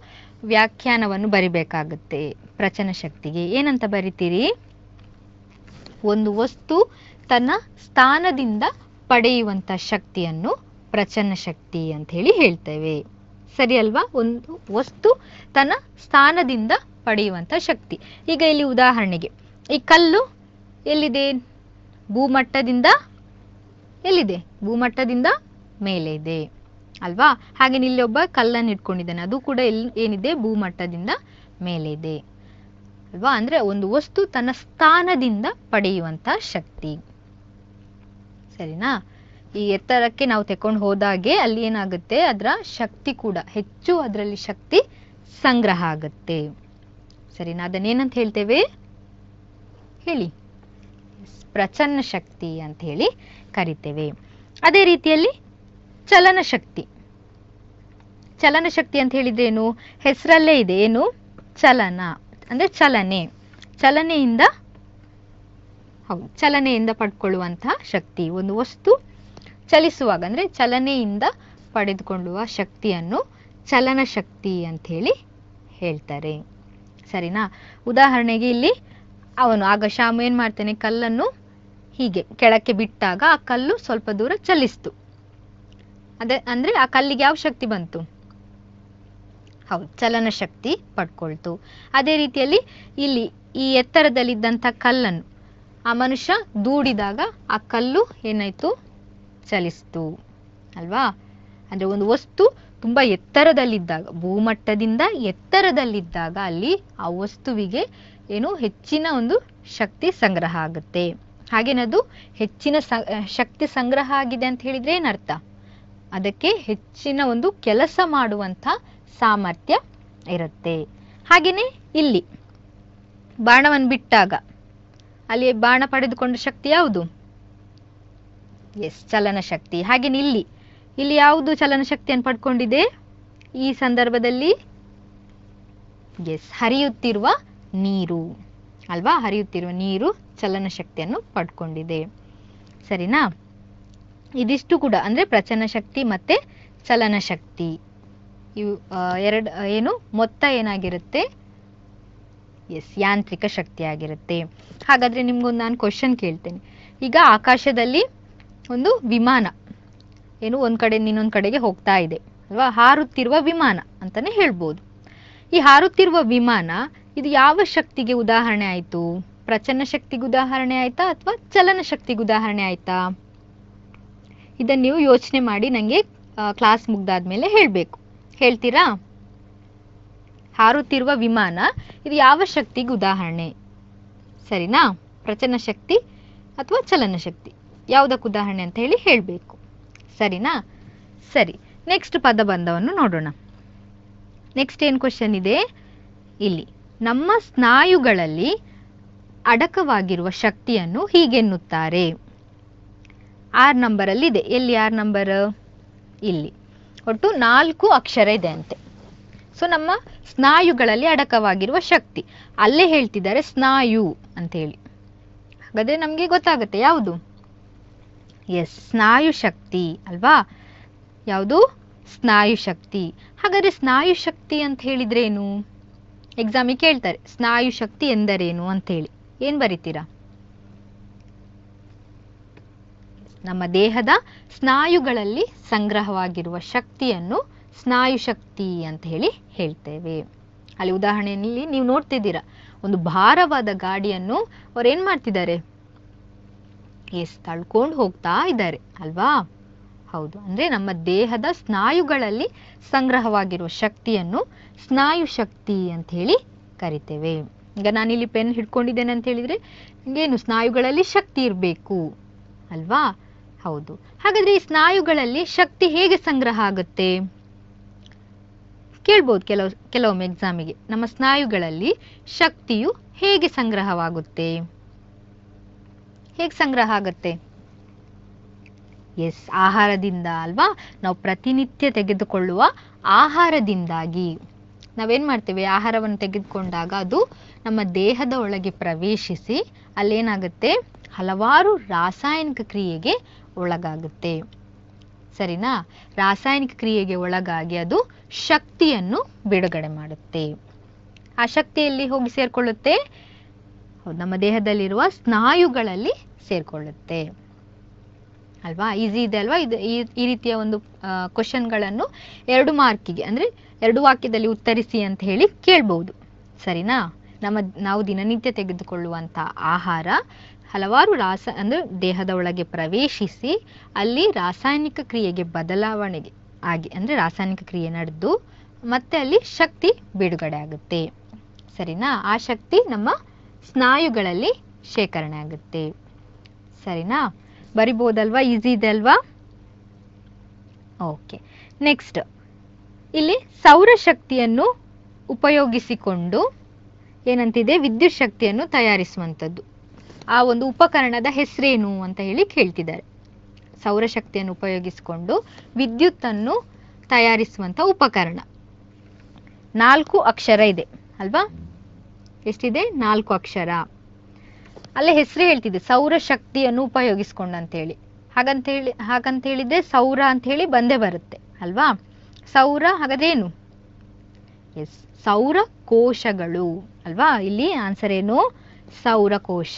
ವ್ಯಾಖ್ಯಾನವನ್ನು ಬರಿಬೇಕಾಗುತ್ತೆ ಪ್ರಚನ ಶಕ್ತಿಗೆ ಏನಂತ ಬರಿತೀರಿ ಒಂದು ವಸ್ತು ತನ್ನ ಸ್ಥಾನದಿಂದ ಪಡೆಯುವಂತ ಶಕ್ತಿಯನ್ನು ಪ್ರಚನ್ನ ಶಕ್ತಿ ಅಂತ ಹೇಳಿ ಹೇಳ್ತೇವೆ ಸರಿ ಅಲ್ವಾ ಒಂದು ವಸ್ತು ತನ್ನ ಸ್ಥಾನದಿಂದ ಪಡೆಯುವಂತ ಶಕ್ತಿ ಈಗ ಇಲ್ಲಿ ಉದಾಹರಣೆಗೆ ಈ ಕಲ್ಲು ಎಲ್ಲಿದೆ ಭೂಮಟ್ಟದಿಂದ ಎಲ್ಲಿದೆ ಭೂಮಟ್ಟದಿಂದ ಮೇಲೆ ಇದೆ ಅಲ್ವಾ ಹಾಗೆ ಇಲ್ಲಿ ಒಬ್ಬ ಕಲ್ಲನ್ನು ಇಟ್ಕೊಂಡಿದ್ದಾನೆ ಅದು ಕೂಡ ಎಲ್ಲಿ ಏನಿದೆ ಭೂಮಟ್ಟದಿಂದ ಮೇಲೆ ಇದೆ ಅಲ್ವಾ ಅಂದ್ರೆ ಒಂದು ವಸ್ತು ತನ್ನ ಸ್ಥಾನದಿಂದ ಪಡೆಯುವಂತ ಶಕ್ತಿ ಸರಿನಾ ಈ ಎತ್ತರಕ್ಕೆ ನಾವು ತೆಕೊಂಡು ಹೋದಾಗೆ ಅಲ್ಲಿ ಏನಾಗುತ್ತೆ ಅದರ ಶಕ್ತಿ ಕೂಡ ಹೆಚ್ಚು ಅದರಲ್ಲಿ ಶಕ್ತಿ ಸಂಗ್ರಹ ಆಗುತ್ತೆ ಸರಿನಾ ಅದನ್ನೇನಂತ ಹೇಳ್ತೇವೆ ಹೇಳಿ ಪ್ರಚನ್ನ ಶಕ್ತಿ ಅಂತ ಹೇಳಿ ಕರಿತೇವೆ ಅದೇ ರೀತಿಯಲ್ಲಿ ಚಲನ ಶಕ್ತಿ ಚಲನ ಶಕ್ತಿ ಅಂತ ಏನು ಹೆಸರಲ್ಲೇ ಇದೆ ಏನು ಚಲನ ಅಂದ್ರೆ ಚಲನೆ ಚಲನೆಯಿಂದ ಹೌದು ಚಲನೆಯಿಂದ ಪಡ್ಕೊಳ್ಳುವಂತಹ ಶಕ್ತಿ ಒಂದು ವಸ್ತು ಚಲಿಸುವಾಗ ಅಂದ್ರೆ ಚಲನೆಯಿಂದ ಪಡೆದುಕೊಳ್ಳುವ ಶಕ್ತಿಯನ್ನು ಚಲನ ಶಕ್ತಿ ಅಂತ ಹೇಳಿ ಹೇಳ್ತಾರೆ ಸರಿನಾ ಉದಾಹರಣೆಗೆ ಇಲ್ಲಿ ಅವನು ಆಗ ಶ್ಯಾಮು ಏನ್ ಮಾಡ್ತಾನೆ ಕಲ್ಲನ್ನು ಹೀಗೆ ಕೆಳಕ್ಕೆ ಬಿಟ್ಟಾಗ ಆ ಕಲ್ಲು ಸ್ವಲ್ಪ ದೂರ ಚಲಿಸ್ತು ಅದೇ ಅಂದ್ರೆ ಆ ಕಲ್ಲಿಗೆ ಯಾವ ಶಕ್ತಿ ಬಂತು ಹೌದು ಚಲನ ಶಕ್ತಿ ಪಡ್ಕೊಳ್ತು ಅದೇ ರೀತಿಯಲ್ಲಿ ಇಲ್ಲಿ ಈ ಎತ್ತರದಲ್ಲಿದ್ದಂಥ ಕಲ್ಲನ್ನು ಆ ಮನುಷ್ಯ ದೂಡಿದಾಗ ಆ ಕಲ್ಲು ಏನಾಯ್ತು ಚಲಿಸ್ತು ಅಲ್ವಾ ಅಂದ್ರೆ ಒಂದು ವಸ್ತು ತುಂಬಾ ಎತ್ತರದಲ್ಲಿದ್ದಾಗ ಭೂಮಟ್ಟದಿಂದ ಎತ್ತರದಲ್ಲಿದ್ದಾಗ ಅಲ್ಲಿ ಆ ವಸ್ತುವಿಗೆ ಏನು ಹೆಚ್ಚಿನ ಒಂದು ಶಕ್ತಿ ಸಂಗ್ರಹ ಆಗುತ್ತೆ ಹಾಗೇನದು ಹೆಚ್ಚಿನ ಶಕ್ತಿ ಸಂಗ್ರಹ ಆಗಿದೆ ಅಂತ ಹೇಳಿದ್ರೆ ಏನರ್ಥ ಅದಕ್ಕೆ ಹೆಚ್ಚಿನ ಒಂದು ಕೆಲಸ ಮಾಡುವಂತ ಸಾಮರ್ಥ್ಯ ಇರುತ್ತೆ ಹಾಗೆಯೇ ಇಲ್ಲಿ ಬಾಣವನ್ನು ಬಿಟ್ಟಾಗ ಅಲ್ಲಿ ಬಾಣ ಪಡೆದುಕೊಂಡ ಶಕ್ತಿ ಯಾವುದು ಎಸ್ ಚಲನ ಶಕ್ತಿ ಹಾಗೇನೆ ಇಲ್ಲಿ ಇಲ್ಲಿ ಯಾವುದು ಚಲನ ಶಕ್ತಿಯನ್ನು ಪಡ್ಕೊಂಡಿದೆ ಈ ಸಂದರ್ಭದಲ್ಲಿ ಎಸ್ ಹರಿಯುತ್ತಿರುವ ನೀರು ಅಲ್ವಾ ಹರಿಯುತ್ತಿರುವ ನೀರು ಚಲನ ಶಕ್ತಿಯನ್ನು ಪಡ್ಕೊಂಡಿದೆ ಸರಿನಾ ಇದಿಷ್ಟು ಕೂಡ ಅಂದ್ರೆ ಪ್ರಚನ ಶಕ್ತಿ ಮತ್ತೆ ಚಲನ ಶಕ್ತಿ ಇವು ಎರಡು ಏನು ಮೊತ್ತ ಏನಾಗಿರುತ್ತೆ ಎಸ್ ಯಾಂತ್ರಿಕ ಶಕ್ತಿ ಆಗಿರುತ್ತೆ ಹಾಗಾದ್ರೆ ನಿಮ್ಗೊಂದು ನಾನು ಕ್ವಶನ್ ಕೇಳ್ತೇನೆ ಈಗ ಆಕಾಶದಲ್ಲಿ ಒಂದು ವಿಮಾನ ಏನು ಒಂದ್ ಕಡೆ ಇನ್ನೊಂದ್ ಕಡೆಗೆ ಹೋಗ್ತಾ ಇದೆ ಅಲ್ವಾ ಹಾರುತ್ತಿರುವ ವಿಮಾನ ಅಂತಾನೆ ಹೇಳ್ಬೋದು ಈ ಹಾರುತ್ತಿರುವ ವಿಮಾನ ಇದು ಯಾವ ಶಕ್ತಿಗೆ ಉದಾಹರಣೆ ಆಯ್ತು ಪ್ರಚನ ಶಕ್ತಿಗೆ ಉದಾಹರಣೆ ಆಯ್ತಾ ಅಥವಾ ಚಲನ ಶಕ್ತಿಗೆ ಉದಾಹರಣೆ ಆಯ್ತಾ ಇದನ್ನ ನೀವು ಯೋಚನೆ ಮಾಡಿ ನಂಗೆ ಕ್ಲಾಸ್ ಮುಗ್ದಾದ್ಮೇಲೆ ಹೇಳ್ಬೇಕು ಹೇಳ್ತೀರಾ ಹಾರುತ್ತಿರುವ ವಿಮಾನ ಇದು ಯಾವ ಶಕ್ತಿಗೆ ಉದಾಹರಣೆ ಸರಿನಾ ಪ್ರಚನ ಶಕ್ತಿ ಅಥವಾ ಚಲನ ಶಕ್ತಿ ಯಾವುದಕ್ಕೆ ಉದಾಹರಣೆ ಅಂತ ಹೇಳಿ ಹೇಳಬೇಕು ಸರಿನಾ ಸರಿ ನೆಕ್ಸ್ಟ್ ಪದ ನೋಡೋಣ ನೆಕ್ಸ್ಟ್ ಏನು ಕ್ವಶನ್ ಇದೆ ಇಲ್ಲಿ ನಮ್ಮ ಸ್ನಾಯುಗಳಲ್ಲಿ ಅಡಕವಾಗಿರುವ ಶಕ್ತಿಯನ್ನು ಹೀಗೆನ್ನುತ್ತಾರೆ ಆರ್ ಅಲ್ಲಿ ಇದೆ ಎಲ್ಲಿ ಆರ್ ನಂಬರ್ ಇಲ್ಲಿ ಒಟ್ಟು ನಾಲ್ಕು ಅಕ್ಷರ ಇದೆ ಅಂತೆ ಸೊ ನಮ್ಮ ಸ್ನಾಯುಗಳಲ್ಲಿ ಅಡಕವಾಗಿರುವ ಶಕ್ತಿ ಅಲ್ಲೇ ಹೇಳ್ತಿದ್ದಾರೆ ಸ್ನಾಯು ಅಂತ ಹೇಳಿ ಹಾಗಾದ್ರೆ ನಮ್ಗೆ ಗೊತ್ತಾಗುತ್ತೆ ಯಾವುದು ಎಸ್ ಸ್ನಾಯು ಶಕ್ತಿ ಅಲ್ವಾ ಯಾವುದು ಸ್ನಾಯು ಶಕ್ತಿ ಹಾಗಾದ್ರೆ ಸ್ನಾಯು ಶಕ್ತಿ ಅಂತ ಹೇಳಿದ್ರೇನು ಎಕ್ಸಾಮಿಗೆ ಕೇಳ್ತಾರೆ ಸ್ನಾಯು ಶಕ್ತಿ ಎಂದರೇನು ಅಂತ ಹೇಳಿ ಏನ್ ಬರೀತೀರಾ ನಮ್ಮ ದೇಹದ ಸ್ನಾಯುಗಳಲ್ಲಿ ಸಂಗ್ರಹವಾಗಿರುವ ಶಕ್ತಿಯನ್ನು ಸ್ನಾಯು ಶಕ್ತಿ ಅಂತ ಹೇಳಿ ಹೇಳ್ತೇವೆ ಅಲ್ಲಿ ಉದಾಹರಣೆಯಲ್ಲಿ ನೀವು ನೋಡ್ತಿದ್ದೀರಾ ಒಂದು ಭಾರವಾದ ಗಾಡಿಯನ್ನು ಅವ್ರು ಏನ್ ಮಾಡ್ತಿದ್ದಾರೆ ಎಸ್ ತಳ್ಕೊಂಡು ಹೋಗ್ತಾ ಇದ್ದಾರೆ ಅಲ್ವಾ ಹೌದು ಅಂದ್ರೆ ನಮ್ಮ ದೇಹದ ಸ್ನಾಯುಗಳಲ್ಲಿ ಸಂಗ್ರಹವಾಗಿರುವ ಶಕ್ತಿಯನ್ನು ಸ್ನಾಯು ಶಕ್ತಿ ಅಂತ ಹೇಳಿ ಕರಿತೇವೆ ಈಗ ನಾನಿಲ್ಲಿ ಪೆನ್ ಹಿಡ್ಕೊಂಡಿದ್ದೇನೆ ಅಂತ ಹೇಳಿದ್ರೆ ಏನು ಸ್ನಾಯುಗಳಲ್ಲಿ ಶಕ್ತಿ ಇರಬೇಕು ಅಲ್ವಾ ಹೌದು ಹಾಗಾದ್ರೆ ಈ ಸ್ನಾಯುಗಳಲ್ಲಿ ಶಕ್ತಿ ಹೇಗೆ ಸಂಗ್ರಹ ಆಗುತ್ತೆ ಕೇಳ್ಬೋದು ಕೆಲವು ಕೆಲವೊಮ್ಮೆ ಎಕ್ಸಾಮಿಗೆ ನಮ್ಮ ಸ್ನಾಯುಗಳಲ್ಲಿ ಶಕ್ತಿಯು ಹೇಗೆ ಸಂಗ್ರಹವಾಗುತ್ತೆ ಹೇಗೆ ಸಂಗ್ರಹ ಆಗುತ್ತೆ ಎಸ್ ಆಹಾರದಿಂದ ಅಲ್ವಾ ನಾವು ಪ್ರತಿನಿತ್ಯ ತೆಗೆದುಕೊಳ್ಳುವ ಆಹಾರದಿಂದಾಗಿ ನಾವೇನ್ ಮಾಡ್ತೇವೆ ಆಹಾರವನ್ನು ತೆಗೆದುಕೊಂಡಾಗ ಅದು ನಮ್ಮ ದೇಹದ ಒಳಗೆ ಪ್ರವೇಶಿಸಿ ಅಲ್ಲೇನಾಗುತ್ತೆ ಹಲವಾರು ರಾಸಾಯನಿಕ ಕ್ರಿಯೆಗೆ ಒಳಗಾಗುತ್ತೆ ಸರಿನಾ ರಾಸಾಯನಿಕ ಕ್ರಿಯೆಗೆ ಒಳಗಾಗಿ ಅದು ಶಕ್ತಿಯನ್ನು ಬಿಡುಗಡೆ ಮಾಡುತ್ತೆ ಆ ಶಕ್ತಿಯಲ್ಲಿ ಹೋಗಿ ಸೇರ್ಕೊಳ್ಳುತ್ತೆ ನಮ್ಮ ದೇಹದಲ್ಲಿರುವ ಸ್ನಾಯುಗಳಲ್ಲಿ ಸೇರ್ಕೊಳ್ಳುತ್ತೆ ಅಲ್ವಾ ಈಸಿ ಇದೆ ಅಲ್ವಾ ಇದು ಈ ರೀತಿಯ ಒಂದು ಕ್ವಶನ್ಗಳನ್ನು ಎರಡು ಮಾರ್ಕಿಗೆ ಅಂದ್ರೆ ಎರಡು ವಾಕ್ಯದಲ್ಲಿ ಉತ್ತರಿಸಿ ಅಂತ ಹೇಳಿ ಕೇಳ್ಬಹುದು ಸರಿನಾ ನಮ್ಮ ನಾವು ದಿನನಿತ್ಯ ತೆಗೆದುಕೊಳ್ಳುವಂತ ಆಹಾರ ಹಲವಾರು ರಾಸ ಅಂದ್ರೆ ದೇಹದ ಒಳಗೆ ಪ್ರವೇಶಿಸಿ ಅಲ್ಲಿ ರಾಸಾಯನಿಕ ಕ್ರಿಯೆಗೆ ಬದಲಾವಣೆಗೆ ಆಗಿ ಅಂದ್ರೆ ರಾಸಾಯನಿಕ ಕ್ರಿಯೆ ನಡೆದು ಮತ್ತೆ ಅಲ್ಲಿ ಶಕ್ತಿ ಬಿಡುಗಡೆ ಆಗುತ್ತೆ ಸರಿನಾ ಆ ಶಕ್ತಿ ನಮ್ಮ ಸ್ನಾಯುಗಳಲ್ಲಿ ಶೇಖರಣೆ ಆಗುತ್ತೆ ಸರಿನಾ ಬರಿಬೋದಲ್ವಾ ಈಸಿ ಇದೆ ಅಲ್ವಾ ಓಕೆ ನೆಕ್ಸ್ಟ್ ಇಲ್ಲಿ ಸೌರಶಕ್ತಿಯನ್ನು ಉಪಯೋಗಿಸಿಕೊಂಡು ಏನಂತಿದೆ ವಿದ್ಯುತ್ ಶಕ್ತಿಯನ್ನು ತಯಾರಿಸುವಂಥದ್ದು ಆ ಒಂದು ಉಪಕರಣದ ಹೆಸರೇನು ಅಂತ ಹೇಳಿ ಕೇಳ್ತಿದ್ದಾರೆ ಸೌರಶಕ್ತಿಯನ್ನು ಉಪಯೋಗಿಸಿಕೊಂಡು ವಿದ್ಯುತ್ತನ್ನು ತಯಾರಿಸುವಂತ ಉಪಕರಣ ನಾಲ್ಕು ಅಕ್ಷರ ಇದೆ ಅಲ್ವಾ ಎಷ್ಟಿದೆ ನಾಲ್ಕು ಅಕ್ಷರ ಅಲ್ಲೇ ಹೆಸರು ಹೇಳ್ತಿದೆ ಸೌರಶಕ್ತಿಯನ್ನು ಉಪಯೋಗಿಸ್ಕೊಂಡು ಅಂತ ಹೇಳಿ ಹಾಗಂತ ಹೇಳಿ ಹಾಗಂತ ಹೇಳಿದ್ರೆ ಸೌರ ಅಂತ ಹೇಳಿ ಬಂದೇ ಬರುತ್ತೆ ಅಲ್ವಾ ಸೌರ ಹಾಗದೇನು ಎಸ್ ಸೌರ ಕೋಶಗಳು ಅಲ್ವಾ ಇಲ್ಲಿ ಆನ್ಸರ್ ಏನು ಸೌರಕೋಶ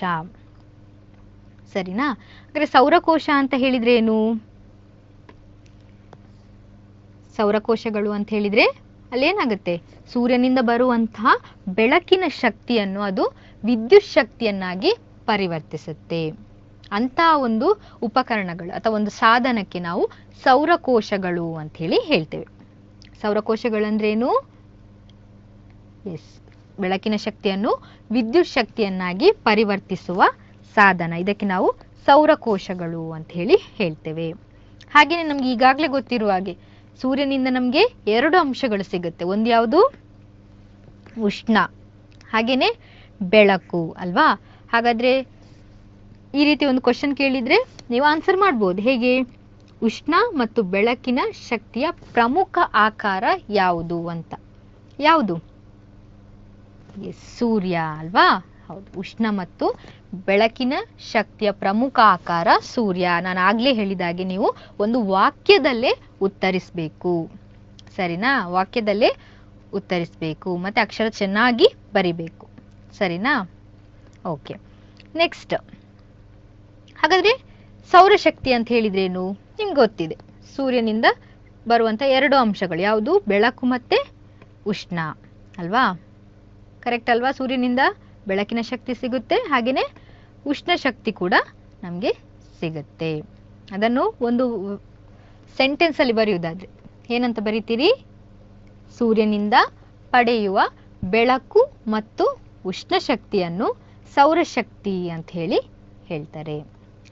ಸರಿನಾ ಸೌರಕೋಶ ಅಂತ ಹೇಳಿದ್ರೆ ಏನು ಸೌರಕೋಶಗಳು ಅಂತ ಹೇಳಿದ್ರೆ ಏನಾಗುತ್ತೆ ಸೂರ್ಯನಿಂದ ಬರುವಂತಹ ಬೆಳಕಿನ ಶಕ್ತಿಯನ್ನು ಅದು ವಿದ್ಯುತ್ ಶಕ್ತಿಯನ್ನಾಗಿ ಪರಿವರ್ತಿಸುತ್ತೆ ಅಂತ ಒಂದು ಉಪಕರಣಗಳು ಅಥವಾ ಒಂದು ಸಾಧನಕ್ಕೆ ನಾವು ಸೌರಕೋಶಗಳು ಅಂತ ಹೇಳಿ ಹೇಳ್ತೇವೆ ಸೌರಕೋಶಗಳಂದ್ರೇನು ಎಸ್ ಬೆಳಕಿನ ಶಕ್ತಿಯನ್ನು ವಿದ್ಯುತ್ ಶಕ್ತಿಯನ್ನಾಗಿ ಪರಿವರ್ತಿಸುವ ಸಾಧನ ಇದಕ್ಕೆ ನಾವು ಸೌರಕೋಶಗಳು ಅಂತ ಹೇಳಿ ಹೇಳ್ತೇವೆ ಹಾಗೇನೆ ನಮ್ಗೆ ಈಗಾಗ್ಲೇ ಗೊತ್ತಿರುವ ಹಾಗೆ ಸೂರ್ಯನಿಂದ ನಮ್ಗೆ ಎರಡು ಅಂಶಗಳು ಸಿಗುತ್ತೆ ಒಂದ್ ಯಾವುದು ಉಷ್ಣ ಹಾಗೇನೆ ಬೆಳಕು ಅಲ್ವಾ ಹಾಗಾದ್ರೆ ಈ ರೀತಿ ಒಂದು ಕ್ವಶನ್ ಕೇಳಿದ್ರೆ ನೀವು ಆನ್ಸರ್ ಮಾಡ್ಬೋದು ಹೇಗೆ ಉಷ್ಣ ಮತ್ತು ಬೆಳಕಿನ ಶಕ್ತಿಯ ಪ್ರಮುಖ ಆಕಾರ ಯಾವುದು ಅಂತ ಯಾವುದು ಸೂರ್ಯ ಅಲ್ವಾ ಹೌದು ಉಷ್ಣ ಮತ್ತು ಬೆಳಕಿನ ಶಕ್ತಿಯ ಪ್ರಮುಖ ಆಕಾರ ಸೂರ್ಯ ನಾನು ಆಗ್ಲೇ ಹೇಳಿದಾಗೆ ನೀವು ಒಂದು ವಾಕ್ಯದಲ್ಲೇ ಉತ್ತರಿಸ್ಬೇಕು ಸರಿನಾ ವಾಕ್ಯದಲ್ಲೇ ಉತ್ತರಿಸ್ಬೇಕು ಮತ್ತೆ ಅಕ್ಷರ ಚೆನ್ನಾಗಿ ಬರಿಬೇಕು ಸರಿನಾ ಓಕೆ ನೆಕ್ಸ್ಟ್ ಹಾಗಾದ್ರೆ ಸೌರಶಕ್ತಿ ಅಂತ ಹೇಳಿದ್ರೇನು ನಿಮ್ಗೆ ಗೊತ್ತಿದೆ ಸೂರ್ಯನಿಂದ ಬರುವಂತ ಎರಡು ಅಂಶಗಳು ಯಾವುದು ಬೆಳಕು ಮತ್ತೆ ಉಷ್ಣ ಅಲ್ವಾ ಕರೆಕ್ಟ್ ಅಲ್ವಾ ಸೂರ್ಯನಿಂದ ಬೆಳಕಿನ ಶಕ್ತಿ ಸಿಗುತ್ತೆ ಹಾಗೆಯೇ ಉಷ್ಣ ಶಕ್ತಿ ಕೂಡ ನಮಗೆ ಸಿಗುತ್ತೆ ಅದನ್ನು ಒಂದು ಸೆಂಟೆನ್ಸ್ ಅಲ್ಲಿ ಬರೆಯುವುದಾದ್ರೆ ಏನಂತ ಬರೀತೀರಿ ಸೂರ್ಯನಿಂದ ಪಡೆಯುವ ಬೆಳಕು ಮತ್ತು ಉಷ್ಣ ಶಕ್ತಿಯನ್ನು ಸೌರಶಕ್ತಿ ಅಂತ ಹೇಳಿ ಹೇಳ್ತಾರೆ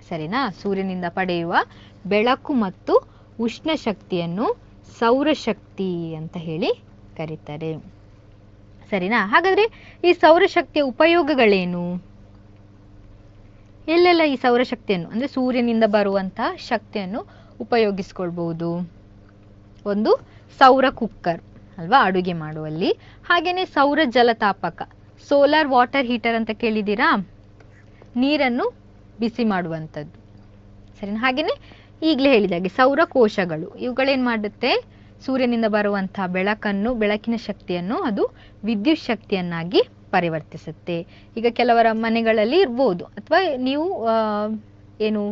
ಸರಿನಾ ಸೂರ್ಯನಿಂದ ಪಡೆಯುವ ಬೆಳಕು ಮತ್ತು ಉಷ್ಣ ಶಕ್ತಿಯನ್ನು ಸೌರಶಕ್ತಿ ಅಂತ ಹೇಳಿ ಕರೀತಾರೆ ಸರಿನಾ ಹಾಗಾದ್ರೆ ಈ ಸೌರಶಕ್ತಿಯ ಉಪಯೋಗಗಳೇನು ಎಲ್ಲೆಲ್ಲ ಈ ಸೌರಶಕ್ತಿಯನ್ನು ಅಂದ್ರೆ ಸೂರ್ಯನಿಂದ ಬರುವಂತಹ ಶಕ್ತಿಯನ್ನು ಉಪಯೋಗಿಸ್ಕೊಳ್ಬಹುದು ಒಂದು ಸೌರ ಕುಕ್ಕರ್ ಅಲ್ವಾ ಅಡುಗೆ ಮಾಡುವಲ್ಲಿ ಹಾಗೇನೆ ಸೌರ ಜಲತಾಪಕ ಸೋಲಾರ್ ವಾಟರ್ ಹೀಟರ್ ಅಂತ ಕೇಳಿದೀರಾ ನೀರನ್ನು ಬಿಸಿ ಮಾಡುವಂಥದ್ದು ಸರಿನಾ ಹಾಗೇನೆ ಈಗಲೇ ಹೇಳಿದಾಗೆ ಸೌರ ಕೋಶಗಳು ಇವುಗಳೇನ್ ಮಾಡುತ್ತೆ ಸೂರ್ಯನಿಂದ ಬರುವಂತಹ ಬೆಳಕನ್ನು ಬೆಳಕಿನ ಶಕ್ತಿಯನ್ನು ಅದು ವಿದ್ಯುತ್ ಶಕ್ತಿಯನ್ನಾಗಿ ಪರಿವರ್ತಿಸುತ್ತೆ ಈಗ ಕೆಲವರ ಮನೆಗಳಲ್ಲಿ ಇರ್ಬೋದು ಅಥವಾ ನೀವು ಏನು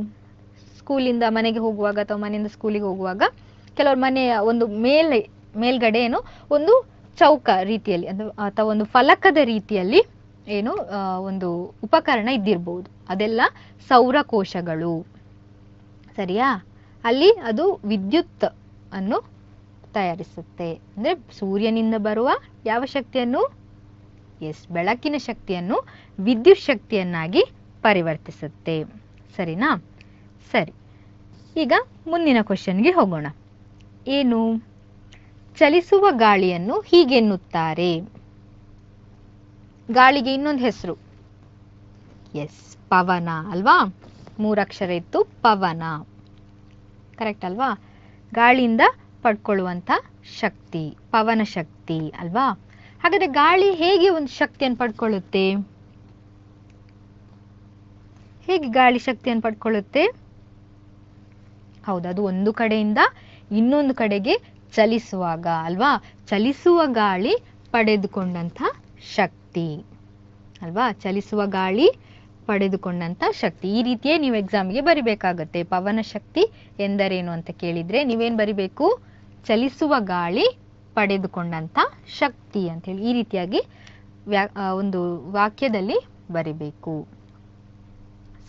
ಸ್ಕೂಲಿಂದ ಮನೆಗೆ ಹೋಗುವಾಗ ಅಥವಾ ಮನೆಯಿಂದ ಸ್ಕೂಲಿಗೆ ಹೋಗುವಾಗ ಕೆಲವರ ಮನೆಯ ಒಂದು ಮೇಲೆ ಮೇಲ್ಗಡೆ ಏನು ಒಂದು ಚೌಕ ರೀತಿಯಲ್ಲಿ ಅಥವಾ ಒಂದು ಫಲಕದ ರೀತಿಯಲ್ಲಿ ಏನು ಒಂದು ಉಪಕರಣ ಇದ್ದಿರ್ಬಹುದು ಅದೆಲ್ಲ ಸೌರಕೋಶಗಳು ಸರಿಯಾ ಅಲ್ಲಿ ಅದು ವಿದ್ಯುತ್ ಅನ್ನು ತಯಾರಿಸುತ್ತೆ ಅಂದ್ರೆ ಸೂರ್ಯನಿಂದ ಬರುವ ಯಾವ ಶಕ್ತಿಯನ್ನು ಎಸ್ ಬೆಳಕಿನ ಶಕ್ತಿಯನ್ನು ವಿದ್ಯುತ್ ಶಕ್ತಿಯನ್ನಾಗಿ ಪರಿವರ್ತಿಸುತ್ತೆ ಸರಿನಾ ಸರಿ ಈಗ ಮುಂದಿನ ಕ್ವಶನ್ಗೆ ಹೋಗೋಣ ಏನು ಚಲಿಸುವ ಗಾಳಿಯನ್ನು ಹೀಗೆನ್ನುತ್ತಾರೆ ಗಾಳಿಗೆ ಇನ್ನೊಂದು ಹೆಸರು ಎಸ್ ಪವನ ಅಲ್ವಾ ಮೂರಕ್ಷರ ಇತ್ತು ಪವನ ಕರೆಕ್ಟ್ ಅಲ್ವಾ ಗಾಳಿಯಿಂದ ಪಡ್ಕೊಳ್ಳುವಂತ ಶಕ್ತಿ ಪವನ ಶಕ್ತಿ ಅಲ್ವಾ ಹಾಗಾದ್ರೆ ಗಾಳಿ ಹೇಗೆ ಒಂದು ಶಕ್ತಿಯನ್ನು ಪಡ್ಕೊಳ್ಳುತ್ತೆ ಹೇಗೆ ಗಾಳಿ ಶಕ್ತಿಯನ್ನು ಪಡ್ಕೊಳ್ಳುತ್ತೆ ಹೌದು ಅದು ಒಂದು ಕಡೆಯಿಂದ ಇನ್ನೊಂದು ಕಡೆಗೆ ಚಲಿಸುವಾಗ ಅಲ್ವಾ ಚಲಿಸುವ ಗಾಳಿ ಪಡೆದುಕೊಂಡಂತ ಶಕ್ತಿ ಅಲ್ವಾ ಚಲಿಸುವ ಗಾಳಿ ಪಡೆದುಕೊಂಡಂತ ಶಕ್ತಿ ಈ ರೀತಿಯೇ ನೀವು ಎಕ್ಸಾಮ್ಗೆ ಬರಿಬೇಕಾಗತ್ತೆ ಪವನ ಶಕ್ತಿ ಎಂದರೇನು ಅಂತ ಕೇಳಿದ್ರೆ ನೀವೇನ್ ಬರಿಬೇಕು ಚಲಿಸುವ ಗಾಳಿ ಪಡೆದುಕೊಂಡಂತ ಶಕ್ತಿ ಅಂತ ಹೇಳಿ ಈ ರೀತಿಯಾಗಿ ವ್ಯಾ ಒಂದು ವಾಕ್ಯದಲ್ಲಿ ಬರಿಬೇಕು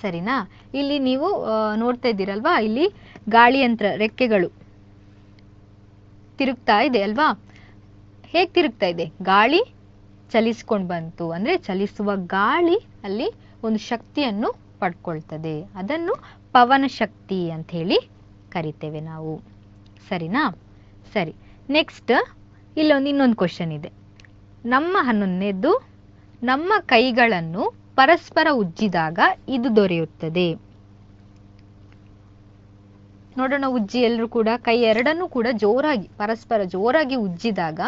ಸರಿನಾ ಇಲ್ಲಿ ನೀವು ನೋಡ್ತಾ ಇದ್ದೀರಲ್ವಾ ಇಲ್ಲಿ ಗಾಳಿಯಂತ್ರ ರೆಕ್ಕೆಗಳು ತಿರುಗ್ತಾ ಇದೆ ಅಲ್ವಾ ಹೇಗ್ ತಿರುಗ್ತಾ ಇದೆ ಗಾಳಿ ಚಲಿಸ್ಕೊಂಡ್ ಬಂತು ಅಂದ್ರೆ ಚಲಿಸುವ ಗಾಳಿ ಅಲ್ಲಿ ಒಂದು ಶಕ್ತಿಯನ್ನು ಪಡ್ಕೊಳ್ತದೆ ಅದನ್ನು ಪವನ ಶಕ್ತಿ ಅಂತ ಹೇಳಿ ಕರಿತೇವೆ ನಾವು ಸರಿನಾ ಸರಿ ನೆಕ್ಸ್ಟ್ ಇಲ್ಲೊಂದು ಇನ್ನೊಂದು ಕ್ವಶನ್ ಇದೆ ನಮ್ಮ ಹನ್ನೊಂದನೇದ್ದು ನಮ್ಮ ಕೈಗಳನ್ನು ಪರಸ್ಪರ ಉಜ್ಜಿದಾಗ ಇದು ದೊರೆಯುತ್ತದೆ ನೋಡೋಣ ಉಜ್ಜಿ ಎಲ್ಲರೂ ಕೂಡ ಕೈ ಎರಡನ್ನೂ ಕೂಡ ಜೋರಾಗಿ ಪರಸ್ಪರ ಜೋರಾಗಿ ಉಜ್ಜಿದಾಗ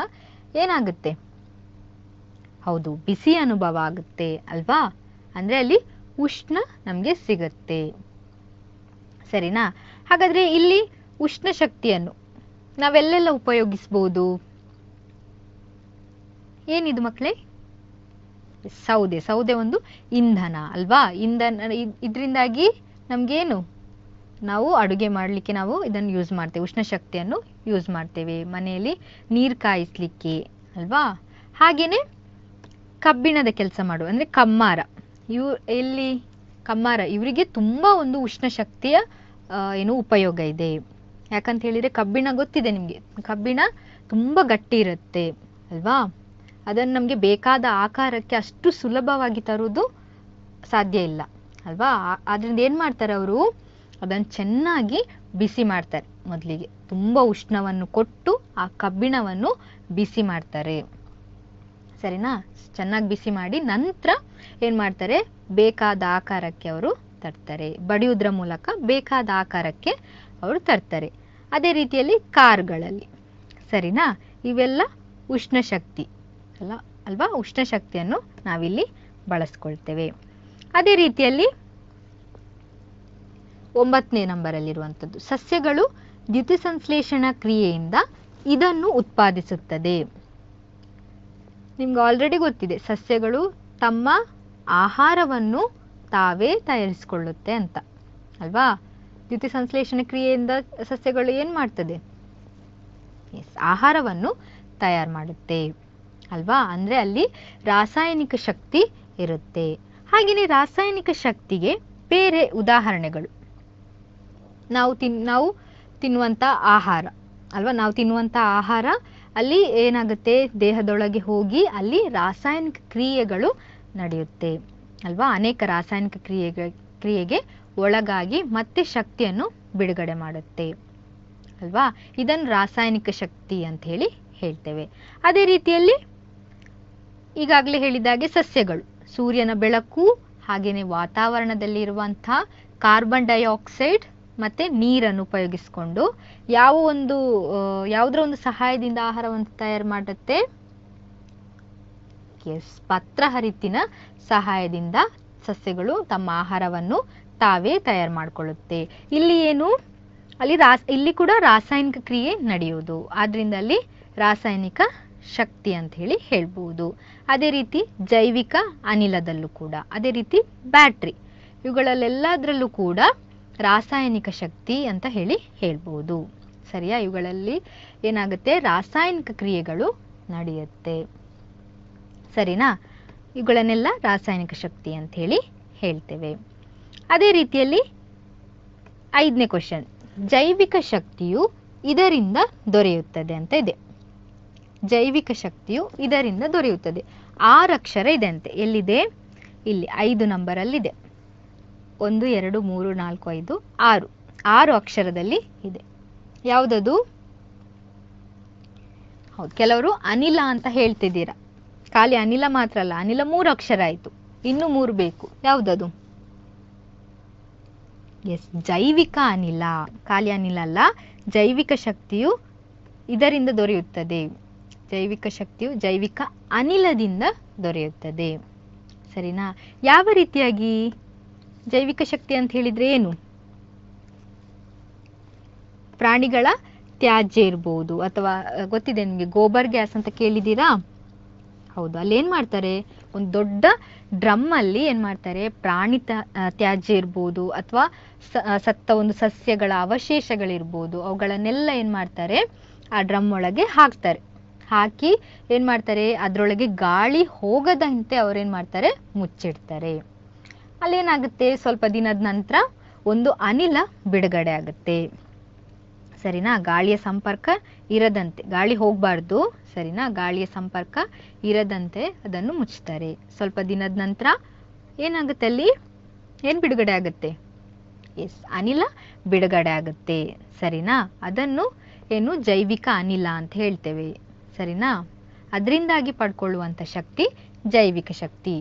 ಏನಾಗುತ್ತೆ ಹೌದು ಬಿಸಿ ಅನುಭವ ಆಗುತ್ತೆ ಅಲ್ವಾ ಅಂದ್ರೆ ಅಲ್ಲಿ ಉಷ್ಣ ನಮಗೆ ಸಿಗುತ್ತೆ ಸರಿನಾ ಹಾಗಾದ್ರೆ ಇಲ್ಲಿ ಉಷ್ಣ ಶಕ್ತಿಯನ್ನು ನಾವೆಲ್ಲೆಲ್ಲ ಉಪಯೋಗಿಸ್ಬೋದು ಏನಿದು ಮಕ್ಕಳೇ ಸೌದೆ ಸೌದೆ ಒಂದು ಇಂಧನ ಅಲ್ವಾ ಇಂಧನ ಇದರಿಂದಾಗಿ ನಮ್ಗೇನು ನಾವು ಅಡುಗೆ ಮಾಡಲಿಕ್ಕೆ ನಾವು ಇದನ್ನು ಯೂಸ್ ಮಾಡ್ತೇವೆ ಉಷ್ಣ ಶಕ್ತಿಯನ್ನು ಯೂಸ್ ಮಾಡ್ತೇವೆ ಮನೆಯಲ್ಲಿ ನೀರು ಕಾಯಿಸ್ಲಿಕ್ಕೆ ಅಲ್ವಾ ಹಾಗೇನೆ ಕಬ್ಬಿಣದ ಕೆಲಸ ಮಾಡುವ ಅಂದ್ರೆ ಕಮ್ಮಾರ ಇವ್ ಎಲ್ಲಿ ಕಮ್ಮಾರ ಇವರಿಗೆ ತುಂಬಾ ಒಂದು ಉಷ್ಣ ಶಕ್ತಿಯ ಏನು ಉಪಯೋಗ ಇದೆ ಯಾಕಂತ ಹೇಳಿದ್ರೆ ಕಬ್ಬಿಣ ಗೊತ್ತಿದೆ ನಿಮ್ಗೆ ಕಬ್ಬಿಣ ತುಂಬಾ ಗಟ್ಟಿ ಇರುತ್ತೆ ಅಲ್ವಾ ಅದನ್ನ ನಮ್ಗೆ ಬೇಕಾದ ಆಕಾರಕ್ಕೆ ಅಷ್ಟು ಸುಲಭವಾಗಿ ತರುವುದು ಸಾಧ್ಯ ಇಲ್ಲ ಅಲ್ವಾ ಆದ್ರಿಂದ ಏನ್ ಮಾಡ್ತಾರೆ ಅವರು ಅದನ್ನ ಚೆನ್ನಾಗಿ ಬಿಸಿ ಮಾಡ್ತಾರೆ ಮೊದಲಿಗೆ ತುಂಬಾ ಉಷ್ಣವನ್ನು ಕೊಟ್ಟು ಆ ಕಬ್ಬಿಣವನ್ನು ಬಿಸಿ ಮಾಡ್ತಾರೆ ಸರಿನಾ ಚೆನ್ನಾಗಿ ಬಿಸಿ ಮಾಡಿ ನಂತರ ಏನ್ ಮಾಡ್ತಾರೆ ಬೇಕಾದ ಆಕಾರಕ್ಕೆ ಅವರು ತರ್ತಾರೆ ಬಡಿಯುದ್ರ ಮೂಲಕ ಬೇಕಾದ ಆಕಾರಕ್ಕೆ ಅವರು ತರ್ತಾರೆ ಅದೇ ರೀತಿಯಲ್ಲಿ ಕಾರ್ಗಳಲ್ಲಿ ಸರಿನಾ ಇವೆಲ್ಲ ಉಷ್ಣ ಶಕ್ತಿ ಅಲ್ಲ ಅಲ್ವಾ ಉಷ್ಣ ಶಕ್ತಿಯನ್ನು ನಾವಿಲ್ಲಿ ಬಳಸ್ಕೊಳ್ತೇವೆ ಅದೇ ರೀತಿಯಲ್ಲಿ ಒಂಬತ್ತನೇ ನಂಬರಲ್ಲಿರುವಂಥದ್ದು ಸಸ್ಯಗಳು ಸಂಶ್ಲೇಷಣ ಕ್ರಿಯೆಯಿಂದ ಇದನ್ನು ಉತ್ಪಾದಿಸುತ್ತದೆ ನಿಮ್ಗೆ ಆಲ್ರೆಡಿ ಗೊತ್ತಿದೆ ಸಸ್ಯಗಳು ತಮ್ಮ ಆಹಾರವನ್ನು ತಾವೇ ತಯಾರಿಸಿಕೊಳ್ಳುತ್ತೆ ಅಂತ ಅಲ್ವಾ ದ್ಯುತಿ ಸಂಶ್ಲೇಷಣೆ ಕ್ರಿಯೆಯಿಂದ ಸಸ್ಯಗಳು ಏನ್ ಮಾಡ್ತದೆ ಆಹಾರವನ್ನು ತಯಾರು ಮಾಡುತ್ತೆ ಅಲ್ವಾ ಅಂದ್ರೆ ಅಲ್ಲಿ ರಾಸಾಯನಿಕ ಶಕ್ತಿ ಇರುತ್ತೆ ಹಾಗೆಯೇ ರಾಸಾಯನಿಕ ಶಕ್ತಿಗೆ ಬೇರೆ ಉದಾಹರಣೆಗಳು ನಾವು ತಿನ್ ನಾವು ತಿನ್ನುವಂತ ಆಹಾರ ಅಲ್ವಾ ನಾವು ತಿನ್ನುವಂತ ಆಹಾರ ಅಲ್ಲಿ ಏನಾಗುತ್ತೆ ದೇಹದೊಳಗೆ ಹೋಗಿ ಅಲ್ಲಿ ರಾಸಾಯನಿಕ ಕ್ರಿಯೆಗಳು ನಡೆಯುತ್ತೆ ಅಲ್ವಾ ಅನೇಕ ರಾಸಾಯನಿಕ ಕ್ರಿಯೆಗೆ ಕ್ರಿಯೆಗೆ ಒಳಗಾಗಿ ಮತ್ತೆ ಶಕ್ತಿಯನ್ನು ಬಿಡುಗಡೆ ಮಾಡುತ್ತೆ ಅಲ್ವಾ ಇದನ್ನು ರಾಸಾಯನಿಕ ಶಕ್ತಿ ಅಂತ ಹೇಳಿ ಹೇಳ್ತೇವೆ ಅದೇ ರೀತಿಯಲ್ಲಿ ಈಗಾಗಲೇ ಹೇಳಿದಾಗೆ ಸಸ್ಯಗಳು ಸೂರ್ಯನ ಬೆಳಕು ಹಾಗೆಯೇ ವಾತಾವರಣದಲ್ಲಿ ಇರುವಂತಹ ಕಾರ್ಬನ್ ಡೈಆಕ್ಸೈಡ್ ಮತ್ತೆ ನೀರನ್ನು ಉಪಯೋಗಿಸಿಕೊಂಡು ಯಾವ ಒಂದು ಯಾವುದರ ಒಂದು ಸಹಾಯದಿಂದ ಆಹಾರವನ್ನು ತಯಾರು ಮಾಡುತ್ತೆ ಎಸ್ ಪತ್ರ ಹರಿತಿನ ಸಹಾಯದಿಂದ ಸಸ್ಯಗಳು ತಮ್ಮ ಆಹಾರವನ್ನು ತಾವೇ ತಯಾರು ಮಾಡಿಕೊಳ್ಳುತ್ತೆ ಇಲ್ಲಿ ಏನು ಅಲ್ಲಿ ರಾಸ ಇಲ್ಲಿ ಕೂಡ ರಾಸಾಯನಿಕ ಕ್ರಿಯೆ ನಡೆಯುವುದು ಆದ್ರಿಂದ ಅಲ್ಲಿ ರಾಸಾಯನಿಕ ಶಕ್ತಿ ಅಂತ ಹೇಳಿ ಹೇಳ್ಬೋದು ಅದೇ ರೀತಿ ಜೈವಿಕ ಅನಿಲದಲ್ಲೂ ಕೂಡ ಅದೇ ರೀತಿ ಬ್ಯಾಟ್ರಿ ಇವುಗಳಲ್ಲೆಲ್ಲದರಲ್ಲೂ ಕೂಡ ರಾಸಾಯನಿಕ ಶಕ್ತಿ ಅಂತ ಹೇಳಿ ಹೇಳ್ಬೋದು ಸರಿಯಾ ಇವುಗಳಲ್ಲಿ ಏನಾಗುತ್ತೆ ರಾಸಾಯನಿಕ ಕ್ರಿಯೆಗಳು ನಡೆಯುತ್ತೆ ಸರಿನಾ ಇವುಗಳನ್ನೆಲ್ಲ ರಾಸಾಯನಿಕ ಶಕ್ತಿ ಅಂತ ಹೇಳಿ ಹೇಳ್ತೇವೆ ಅದೇ ರೀತಿಯಲ್ಲಿ ಐದನೇ ಕ್ವಶನ್ ಜೈವಿಕ ಶಕ್ತಿಯು ಇದರಿಂದ ದೊರೆಯುತ್ತದೆ ಅಂತ ಇದೆ ಜೈವಿಕ ಶಕ್ತಿಯು ಇದರಿಂದ ದೊರೆಯುತ್ತದೆ ಆರು ಅಕ್ಷರ ಇದೆ ಅಂತೆ ಎಲ್ಲಿದೆ ಇಲ್ಲಿ ಐದು ನಂಬರ್ ಅಲ್ಲಿದೆ ಒಂದು ಎರಡು ಮೂರು ನಾಲ್ಕು ಐದು ಆರು ಆರು ಅಕ್ಷರದಲ್ಲಿ ಇದೆ ಯಾವುದದು ಹೌದು ಕೆಲವರು ಅನಿಲ ಅಂತ ಹೇಳ್ತಿದ್ದೀರಾ ಖಾಲಿ ಅನಿಲ ಮಾತ್ರ ಅಲ್ಲ ಅನಿಲ ಮೂರು ಅಕ್ಷರ ಆಯ್ತು ಇನ್ನು ಮೂರು ಬೇಕು ಯಾವ್ದದು ಎಸ್ ಜೈವಿಕ ಅನಿಲ ಖಾಲಿ ಅನಿಲ ಅಲ್ಲ ಜೈವಿಕ ಶಕ್ತಿಯು ಇದರಿಂದ ದೊರೆಯುತ್ತದೆ ಜೈವಿಕ ಶಕ್ತಿಯು ಜೈವಿಕ ಅನಿಲದಿಂದ ದೊರೆಯುತ್ತದೆ ಸರಿನಾ ಯಾವ ರೀತಿಯಾಗಿ ಜೈವಿಕ ಶಕ್ತಿ ಅಂತ ಹೇಳಿದ್ರೆ ಏನು ಪ್ರಾಣಿಗಳ ತ್ಯಾಜ್ಯ ಇರ್ಬೋದು ಅಥವಾ ಗೊತ್ತಿದೆ ನಿಮಗೆ ಗೋಬರ್ ಗ್ಯಾಸ್ ಅಂತ ಕೇಳಿದೀರಾ ಹೌದು ಅಲ್ಲಿ ಏನ್ ಮಾಡ್ತಾರೆ ಒಂದು ದೊಡ್ಡ ಡ್ರಮ್ ಅಲ್ಲಿ ಏನ್ ಮಾಡ್ತಾರೆ ಪ್ರಾಣಿ ತ್ಯಾಜ್ಯ ಇರ್ಬೋದು ಅಥವಾ ಸತ್ತ ಒಂದು ಸಸ್ಯಗಳ ಅವಶೇಷಗಳಿರ್ಬೋದು ಅವುಗಳನ್ನೆಲ್ಲ ಏನ್ ಮಾಡ್ತಾರೆ ಆ ಡ್ರಮ್ ಒಳಗೆ ಹಾಕ್ತಾರೆ ಹಾಕಿ ಏನ್ ಮಾಡ್ತಾರೆ ಅದ್ರೊಳಗೆ ಗಾಳಿ ಹೋಗದಂತೆ ಅವ್ರೇನು ಮಾಡ್ತಾರೆ ಮುಚ್ಚಿಡ್ತಾರೆ ಅಲ್ಲೇನಾಗುತ್ತೆ ಸ್ವಲ್ಪ ದಿನದ ನಂತರ ಒಂದು ಅನಿಲ ಬಿಡುಗಡೆ ಆಗುತ್ತೆ ಸರಿನಾ ಗಾಳಿಯ ಸಂಪರ್ಕ ಇರದಂತೆ ಗಾಳಿ ಹೋಗ್ಬಾರ್ದು ಸರಿನಾ ಗಾಳಿಯ ಸಂಪರ್ಕ ಇರದಂತೆ ಅದನ್ನು ಮುಚ್ತಾರೆ ಸ್ವಲ್ಪ ದಿನದ ನಂತರ ಏನಾಗುತ್ತೆ ಅಲ್ಲಿ ಏನು ಬಿಡುಗಡೆ ಆಗುತ್ತೆ ಎಸ್ ಅನಿಲ ಬಿಡುಗಡೆ ಆಗುತ್ತೆ ಸರಿನಾ ಅದನ್ನು ಏನು ಜೈವಿಕ ಅನಿಲ ಅಂತ ಹೇಳ್ತೇವೆ ಸರಿನಾ ಅದರಿಂದಾಗಿ ಪಡ್ಕೊಳ್ಳುವಂಥ ಶಕ್ತಿ ಜೈವಿಕ ಶಕ್ತಿ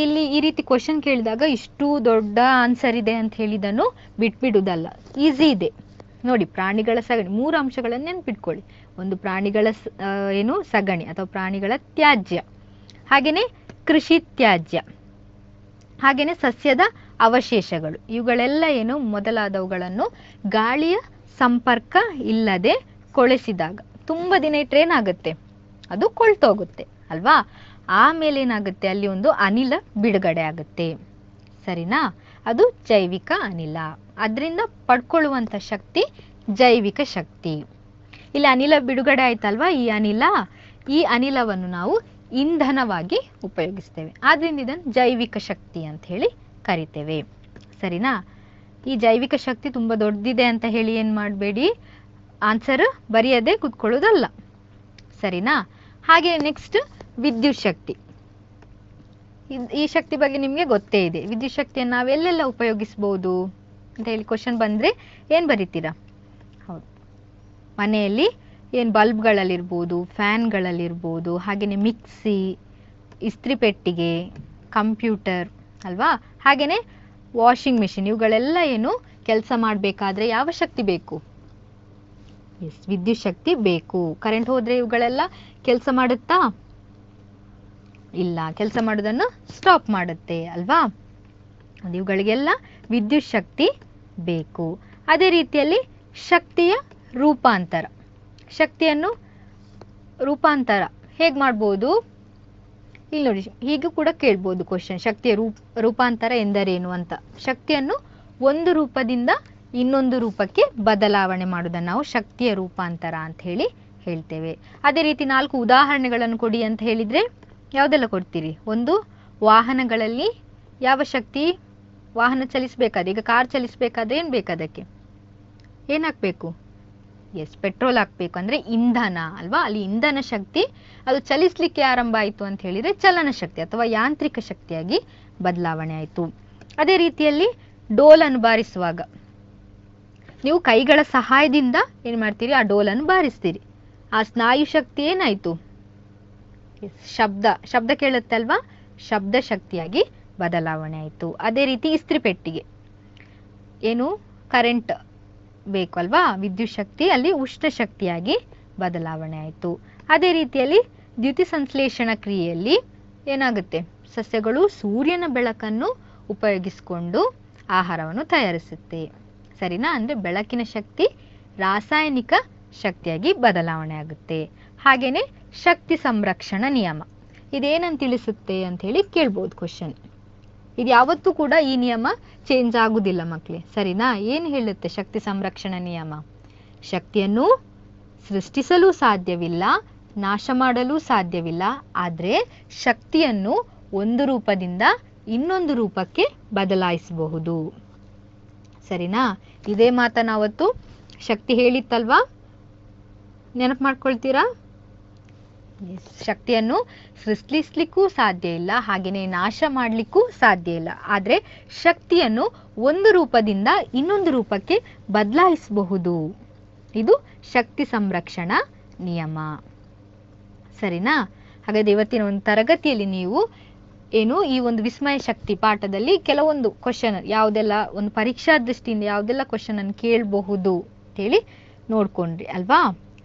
ಇಲ್ಲಿ ಈ ರೀತಿ ಕ್ವಶನ್ ಕೇಳಿದಾಗ ಇಷ್ಟು ದೊಡ್ಡ ಆನ್ಸರ್ ಇದೆ ಅಂತ ಹೇಳಿದನು ಬಿಟ್ಬಿಡುದಲ್ಲ ಈಸಿ ಇದೆ ನೋಡಿ ಪ್ರಾಣಿಗಳ ಸಗಣಿ ಮೂರು ಅಂಶಗಳನ್ನು ನೆನ್ಪಿಟ್ಕೊಳ್ಳಿ ಒಂದು ಪ್ರಾಣಿಗಳ ಏನು ಸಗಣಿ ಅಥವಾ ಪ್ರಾಣಿಗಳ ತ್ಯಾಜ್ಯ ಹಾಗೆಯೇ ಕೃಷಿ ತ್ಯಾಜ್ಯ ಹಾಗೆಯೇ ಸಸ್ಯದ ಅವಶೇಷಗಳು ಇವುಗಳೆಲ್ಲ ಏನು ಮೊದಲಾದವುಗಳನ್ನು ಗಾಳಿಯ ಸಂಪರ್ಕ ಇಲ್ಲದೆ ಕೊಳೆಸಿದಾಗ ತುಂಬಾ ದಿನ ಇಟ್ರೆ ಏನಾಗುತ್ತೆ ಅದು ಕೊಳ್ತೋಗುತ್ತೆ ಅಲ್ವಾ ಆಮೇಲೆ ಏನಾಗುತ್ತೆ ಅಲ್ಲಿ ಒಂದು ಅನಿಲ ಬಿಡುಗಡೆ ಆಗುತ್ತೆ ಸರಿನಾ ಅದು ಜೈವಿಕ ಅನಿಲ ಅದರಿಂದ ಪಡ್ಕೊಳ್ಳುವಂಥ ಶಕ್ತಿ ಜೈವಿಕ ಶಕ್ತಿ ಇಲ್ಲಿ ಅನಿಲ ಬಿಡುಗಡೆ ಆಯ್ತಲ್ವಾ ಈ ಅನಿಲ ಈ ಅನಿಲವನ್ನು ನಾವು ಇಂಧನವಾಗಿ ಉಪಯೋಗಿಸ್ತೇವೆ ಆದ್ರಿಂದ ಇದನ್ನು ಜೈವಿಕ ಶಕ್ತಿ ಅಂತ ಹೇಳಿ ಕರಿತೇವೆ ಸರಿನಾ ಈ ಜೈವಿಕ ಶಕ್ತಿ ತುಂಬಾ ದೊಡ್ಡದಿದೆ ಅಂತ ಹೇಳಿ ಏನ್ ಮಾಡಬೇಡಿ ಆನ್ಸರ್ ಬರೆಯದೆ ಕುತ್ಕೊಳ್ಳೋದಲ್ಲ ಸರಿನಾ ಹಾಗೆ ನೆಕ್ಸ್ಟ್ ವಿದ್ಯುತ್ ಶಕ್ತಿ ಈ ಶಕ್ತಿ ಬಗ್ಗೆ ನಿಮಗೆ ಗೊತ್ತೇ ಇದೆ ವಿದ್ಯುತ್ ಶಕ್ತಿಯನ್ನು ಎಲ್ಲೆಲ್ಲ ಉಪಯೋಗಿಸ್ಬೋದು ಅಂತ ಹೇಳಿ ಕ್ವಶನ್ ಬಂದ್ರೆ ಏನು ಬರೀತೀರಾ ಹೌದು ಮನೆಯಲ್ಲಿ ಏನು ಬಲ್ಬ್ಗಳಲ್ಲಿರ್ಬೋದು ಫ್ಯಾನ್ಗಳಲ್ಲಿರ್ಬೋದು ಹಾಗೇನೆ ಮಿಕ್ಸಿ ಇಸ್ತ್ರಿ ಪೆಟ್ಟಿಗೆ ಕಂಪ್ಯೂಟರ್ ಅಲ್ವಾ ಹಾಗೇನೆ ವಾಷಿಂಗ್ ಮೆಷಿನ್ ಇವುಗಳೆಲ್ಲ ಏನು ಕೆಲಸ ಮಾಡಬೇಕಾದ್ರೆ ಯಾವ ಶಕ್ತಿ ಬೇಕು ಎಸ್ ವಿದ್ಯುತ್ ಶಕ್ತಿ ಬೇಕು ಕರೆಂಟ್ ಹೋದ್ರೆ ಇವುಗಳೆಲ್ಲ ಕೆಲಸ ಮಾಡುತ್ತಾ ಇಲ್ಲ ಕೆಲಸ ಮಾಡೋದನ್ನು ಸ್ಟಾಪ್ ಮಾಡುತ್ತೆ ಅಲ್ವಾ ಇವುಗಳಿಗೆಲ್ಲ ವಿದ್ಯುತ್ ಶಕ್ತಿ ಬೇಕು ಅದೇ ರೀತಿಯಲ್ಲಿ ಶಕ್ತಿಯ ರೂಪಾಂತರ ಶಕ್ತಿಯನ್ನು ರೂಪಾಂತರ ಹೇಗೆ ಮಾಡ್ಬೋದು ಇಲ್ಲಿ ನೋಡಿ ಹೀಗೂ ಕೂಡ ಕೇಳ್ಬೋದು ಕ್ವಶನ್ ಶಕ್ತಿಯ ರೂಪ ರೂಪಾಂತರ ಎಂದರೇನು ಅಂತ ಶಕ್ತಿಯನ್ನು ಒಂದು ರೂಪದಿಂದ ಇನ್ನೊಂದು ರೂಪಕ್ಕೆ ಬದಲಾವಣೆ ಮಾಡೋದನ್ನು ನಾವು ಶಕ್ತಿಯ ರೂಪಾಂತರ ಅಂತ ಹೇಳಿ ಹೇಳ್ತೇವೆ ಅದೇ ರೀತಿ ನಾಲ್ಕು ಉದಾಹರಣೆಗಳನ್ನು ಕೊಡಿ ಅಂತ ಹೇಳಿದರೆ ಯಾವುದೆಲ್ಲ ಕೊಡ್ತೀರಿ ಒಂದು ವಾಹನಗಳಲ್ಲಿ ಯಾವ ಶಕ್ತಿ ವಾಹನ ಚಲಿಸಬೇಕಾದ್ರೆ ಈಗ ಕಾರ್ ಚಲಿಸಬೇಕಾದ್ರೆ ಏನು ಬೇಕು ಅದಕ್ಕೆ ಏನ್ ಎಸ್ ಪೆಟ್ರೋಲ್ ಹಾಕ್ಬೇಕು ಅಂದ್ರೆ ಇಂಧನ ಅಲ್ವಾ ಅಲ್ಲಿ ಇಂಧನ ಶಕ್ತಿ ಅದು ಚಲಿಸಲಿಕ್ಕೆ ಆರಂಭ ಆಯಿತು ಅಂತ ಹೇಳಿದ್ರೆ ಚಲನ ಶಕ್ತಿ ಅಥವಾ ಯಾಂತ್ರಿಕ ಶಕ್ತಿಯಾಗಿ ಬದಲಾವಣೆ ಆಯಿತು ಅದೇ ರೀತಿಯಲ್ಲಿ ಡೋಲನ್ನು ಬಾರಿಸುವಾಗ ನೀವು ಕೈಗಳ ಸಹಾಯದಿಂದ ಏನು ಮಾಡ್ತೀರಿ ಆ ಡೋಲನ್ನು ಬಾರಿಸ್ತೀರಿ ಆ ಸ್ನಾಯು ಶಕ್ತಿ ಏನಾಯ್ತು ಶಬ್ದ ಶಬ್ದ ಕೇಳುತ್ತೆ ಅಲ್ವಾ ಶಬ್ದ ಶಕ್ತಿಯಾಗಿ ಬದಲಾವಣೆ ಆಯ್ತು ಅದೇ ರೀತಿ ಇಸ್ತ್ರಿ ಪೆಟ್ಟಿಗೆ ಏನು ಕರೆಂಟ್ ಬೇಕು ಅಲ್ವಾ ವಿದ್ಯುತ್ ಶಕ್ತಿ ಅಲ್ಲಿ ಉಷ್ಣ ಶಕ್ತಿಯಾಗಿ ಬದಲಾವಣೆ ಆಯಿತು ಅದೇ ರೀತಿಯಲ್ಲಿ ದ್ಯುತಿ ಸಂಶ್ಲೇಷಣ ಕ್ರಿಯೆಯಲ್ಲಿ ಏನಾಗುತ್ತೆ ಸಸ್ಯಗಳು ಸೂರ್ಯನ ಬೆಳಕನ್ನು ಉಪಯೋಗಿಸಿಕೊಂಡು ಆಹಾರವನ್ನು ತಯಾರಿಸುತ್ತೆ ಸರಿನಾ ಅಂದ್ರೆ ಬೆಳಕಿನ ಶಕ್ತಿ ರಾಸಾಯನಿಕ ಶಕ್ತಿಯಾಗಿ ಬದಲಾವಣೆ ಆಗುತ್ತೆ ಹಾಗೇನೆ ಶಕ್ತಿ ಸಂರಕ್ಷಣಾ ನಿಯಮ ಇದೇನಂತ ತಿಳಿಸುತ್ತೆ ಅಂತ ಹೇಳಿ ಕೇಳ್ಬೋದು ಕ್ವಶನ್ ಇದು ಯಾವತ್ತೂ ಕೂಡ ಈ ನಿಯಮ ಚೇಂಜ್ ಆಗುದಿಲ್ಲ ಮಕ್ಕಳೇ ಸರಿನಾ ಏನು ಹೇಳುತ್ತೆ ಶಕ್ತಿ ಸಂರಕ್ಷಣಾ ನಿಯಮ ಶಕ್ತಿಯನ್ನು ಸೃಷ್ಟಿಸಲು ಸಾಧ್ಯವಿಲ್ಲ ನಾಶ ಮಾಡಲು ಸಾಧ್ಯವಿಲ್ಲ ಆದರೆ ಶಕ್ತಿಯನ್ನು ಒಂದು ರೂಪದಿಂದ ಇನ್ನೊಂದು ರೂಪಕ್ಕೆ ಬದಲಾಯಿಸಬಹುದು ಸರಿನಾ ಇದೇ ಮಾತನಾವತ್ತು ಶಕ್ತಿ ಹೇಳಿತ್ತಲ್ವಾ ನೆನಪು ಮಾಡ್ಕೊಳ್ತೀರಾ ಶಕ್ತಿಯನ್ನು ಸೃಷ್ಟಿಸ್ಲಿಕ್ಕೂ ಸಾಧ್ಯ ಇಲ್ಲ ಹಾಗೆಯೇ ನಾಶ ಮಾಡ್ಲಿಕ್ಕೂ ಸಾಧ್ಯ ಇಲ್ಲ ಆದರೆ ಶಕ್ತಿಯನ್ನು ಒಂದು ರೂಪದಿಂದ ಇನ್ನೊಂದು ರೂಪಕ್ಕೆ ಬದಲಾಯಿಸಬಹುದು ಇದು ಶಕ್ತಿ ಸಂರಕ್ಷಣಾ ನಿಯಮ ಸರಿನಾ ಹಾಗಾದ್ರೆ ಇವತ್ತಿನ ಒಂದು ತರಗತಿಯಲ್ಲಿ ನೀವು ಏನು ಈ ಒಂದು ವಿಸ್ಮಯ ಶಕ್ತಿ ಪಾಠದಲ್ಲಿ ಕೆಲವೊಂದು ಕ್ವಶನ್ ಯಾವುದೆಲ್ಲ ಒಂದು ಪರೀಕ್ಷಾ ದೃಷ್ಟಿಯಿಂದ ಯಾವುದೆಲ್ಲ ಕ್ವಶನ್ ಅನ್ನು ಕೇಳಬಹುದು ಅಂತೇಳಿ ನೋಡ್ಕೊಂಡ್ರಿ ಅಲ್ವಾ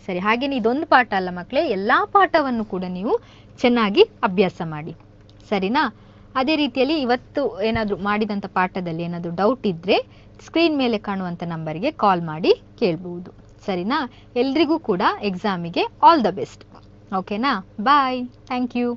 ಸರಿ ಹಾಗೇನೆ ಇದೊಂದು ಪಾಠ ಅಲ್ಲ ಮಕ್ಕಳೇ ಎಲ್ಲಾ ಪಾಠವನ್ನು ಕೂಡ ನೀವು ಚೆನ್ನಾಗಿ ಅಭ್ಯಾಸ ಮಾಡಿ ಸರಿನಾ ಅದೇ ರೀತಿಯಲ್ಲಿ ಇವತ್ತು ಏನಾದರೂ ಮಾಡಿದಂಥ ಪಾಠದಲ್ಲಿ ಏನಾದರೂ ಡೌಟ್ ಇದ್ರೆ ಸ್ಕ್ರೀನ್ ಮೇಲೆ ಕಾಣುವಂಥ ನಂಬರ್ಗೆ ಕಾಲ್ ಮಾಡಿ ಕೇಳ್ಬಹುದು ಸರಿನಾ ಎಲ್ರಿಗೂ ಕೂಡ ಎಕ್ಸಾಮಿಗೆ ಆಲ್ ದ ಬೆಸ್ಟ್ ಓಕೆನಾ ಬಾಯ್ ಥ್ಯಾಂಕ್ ಯು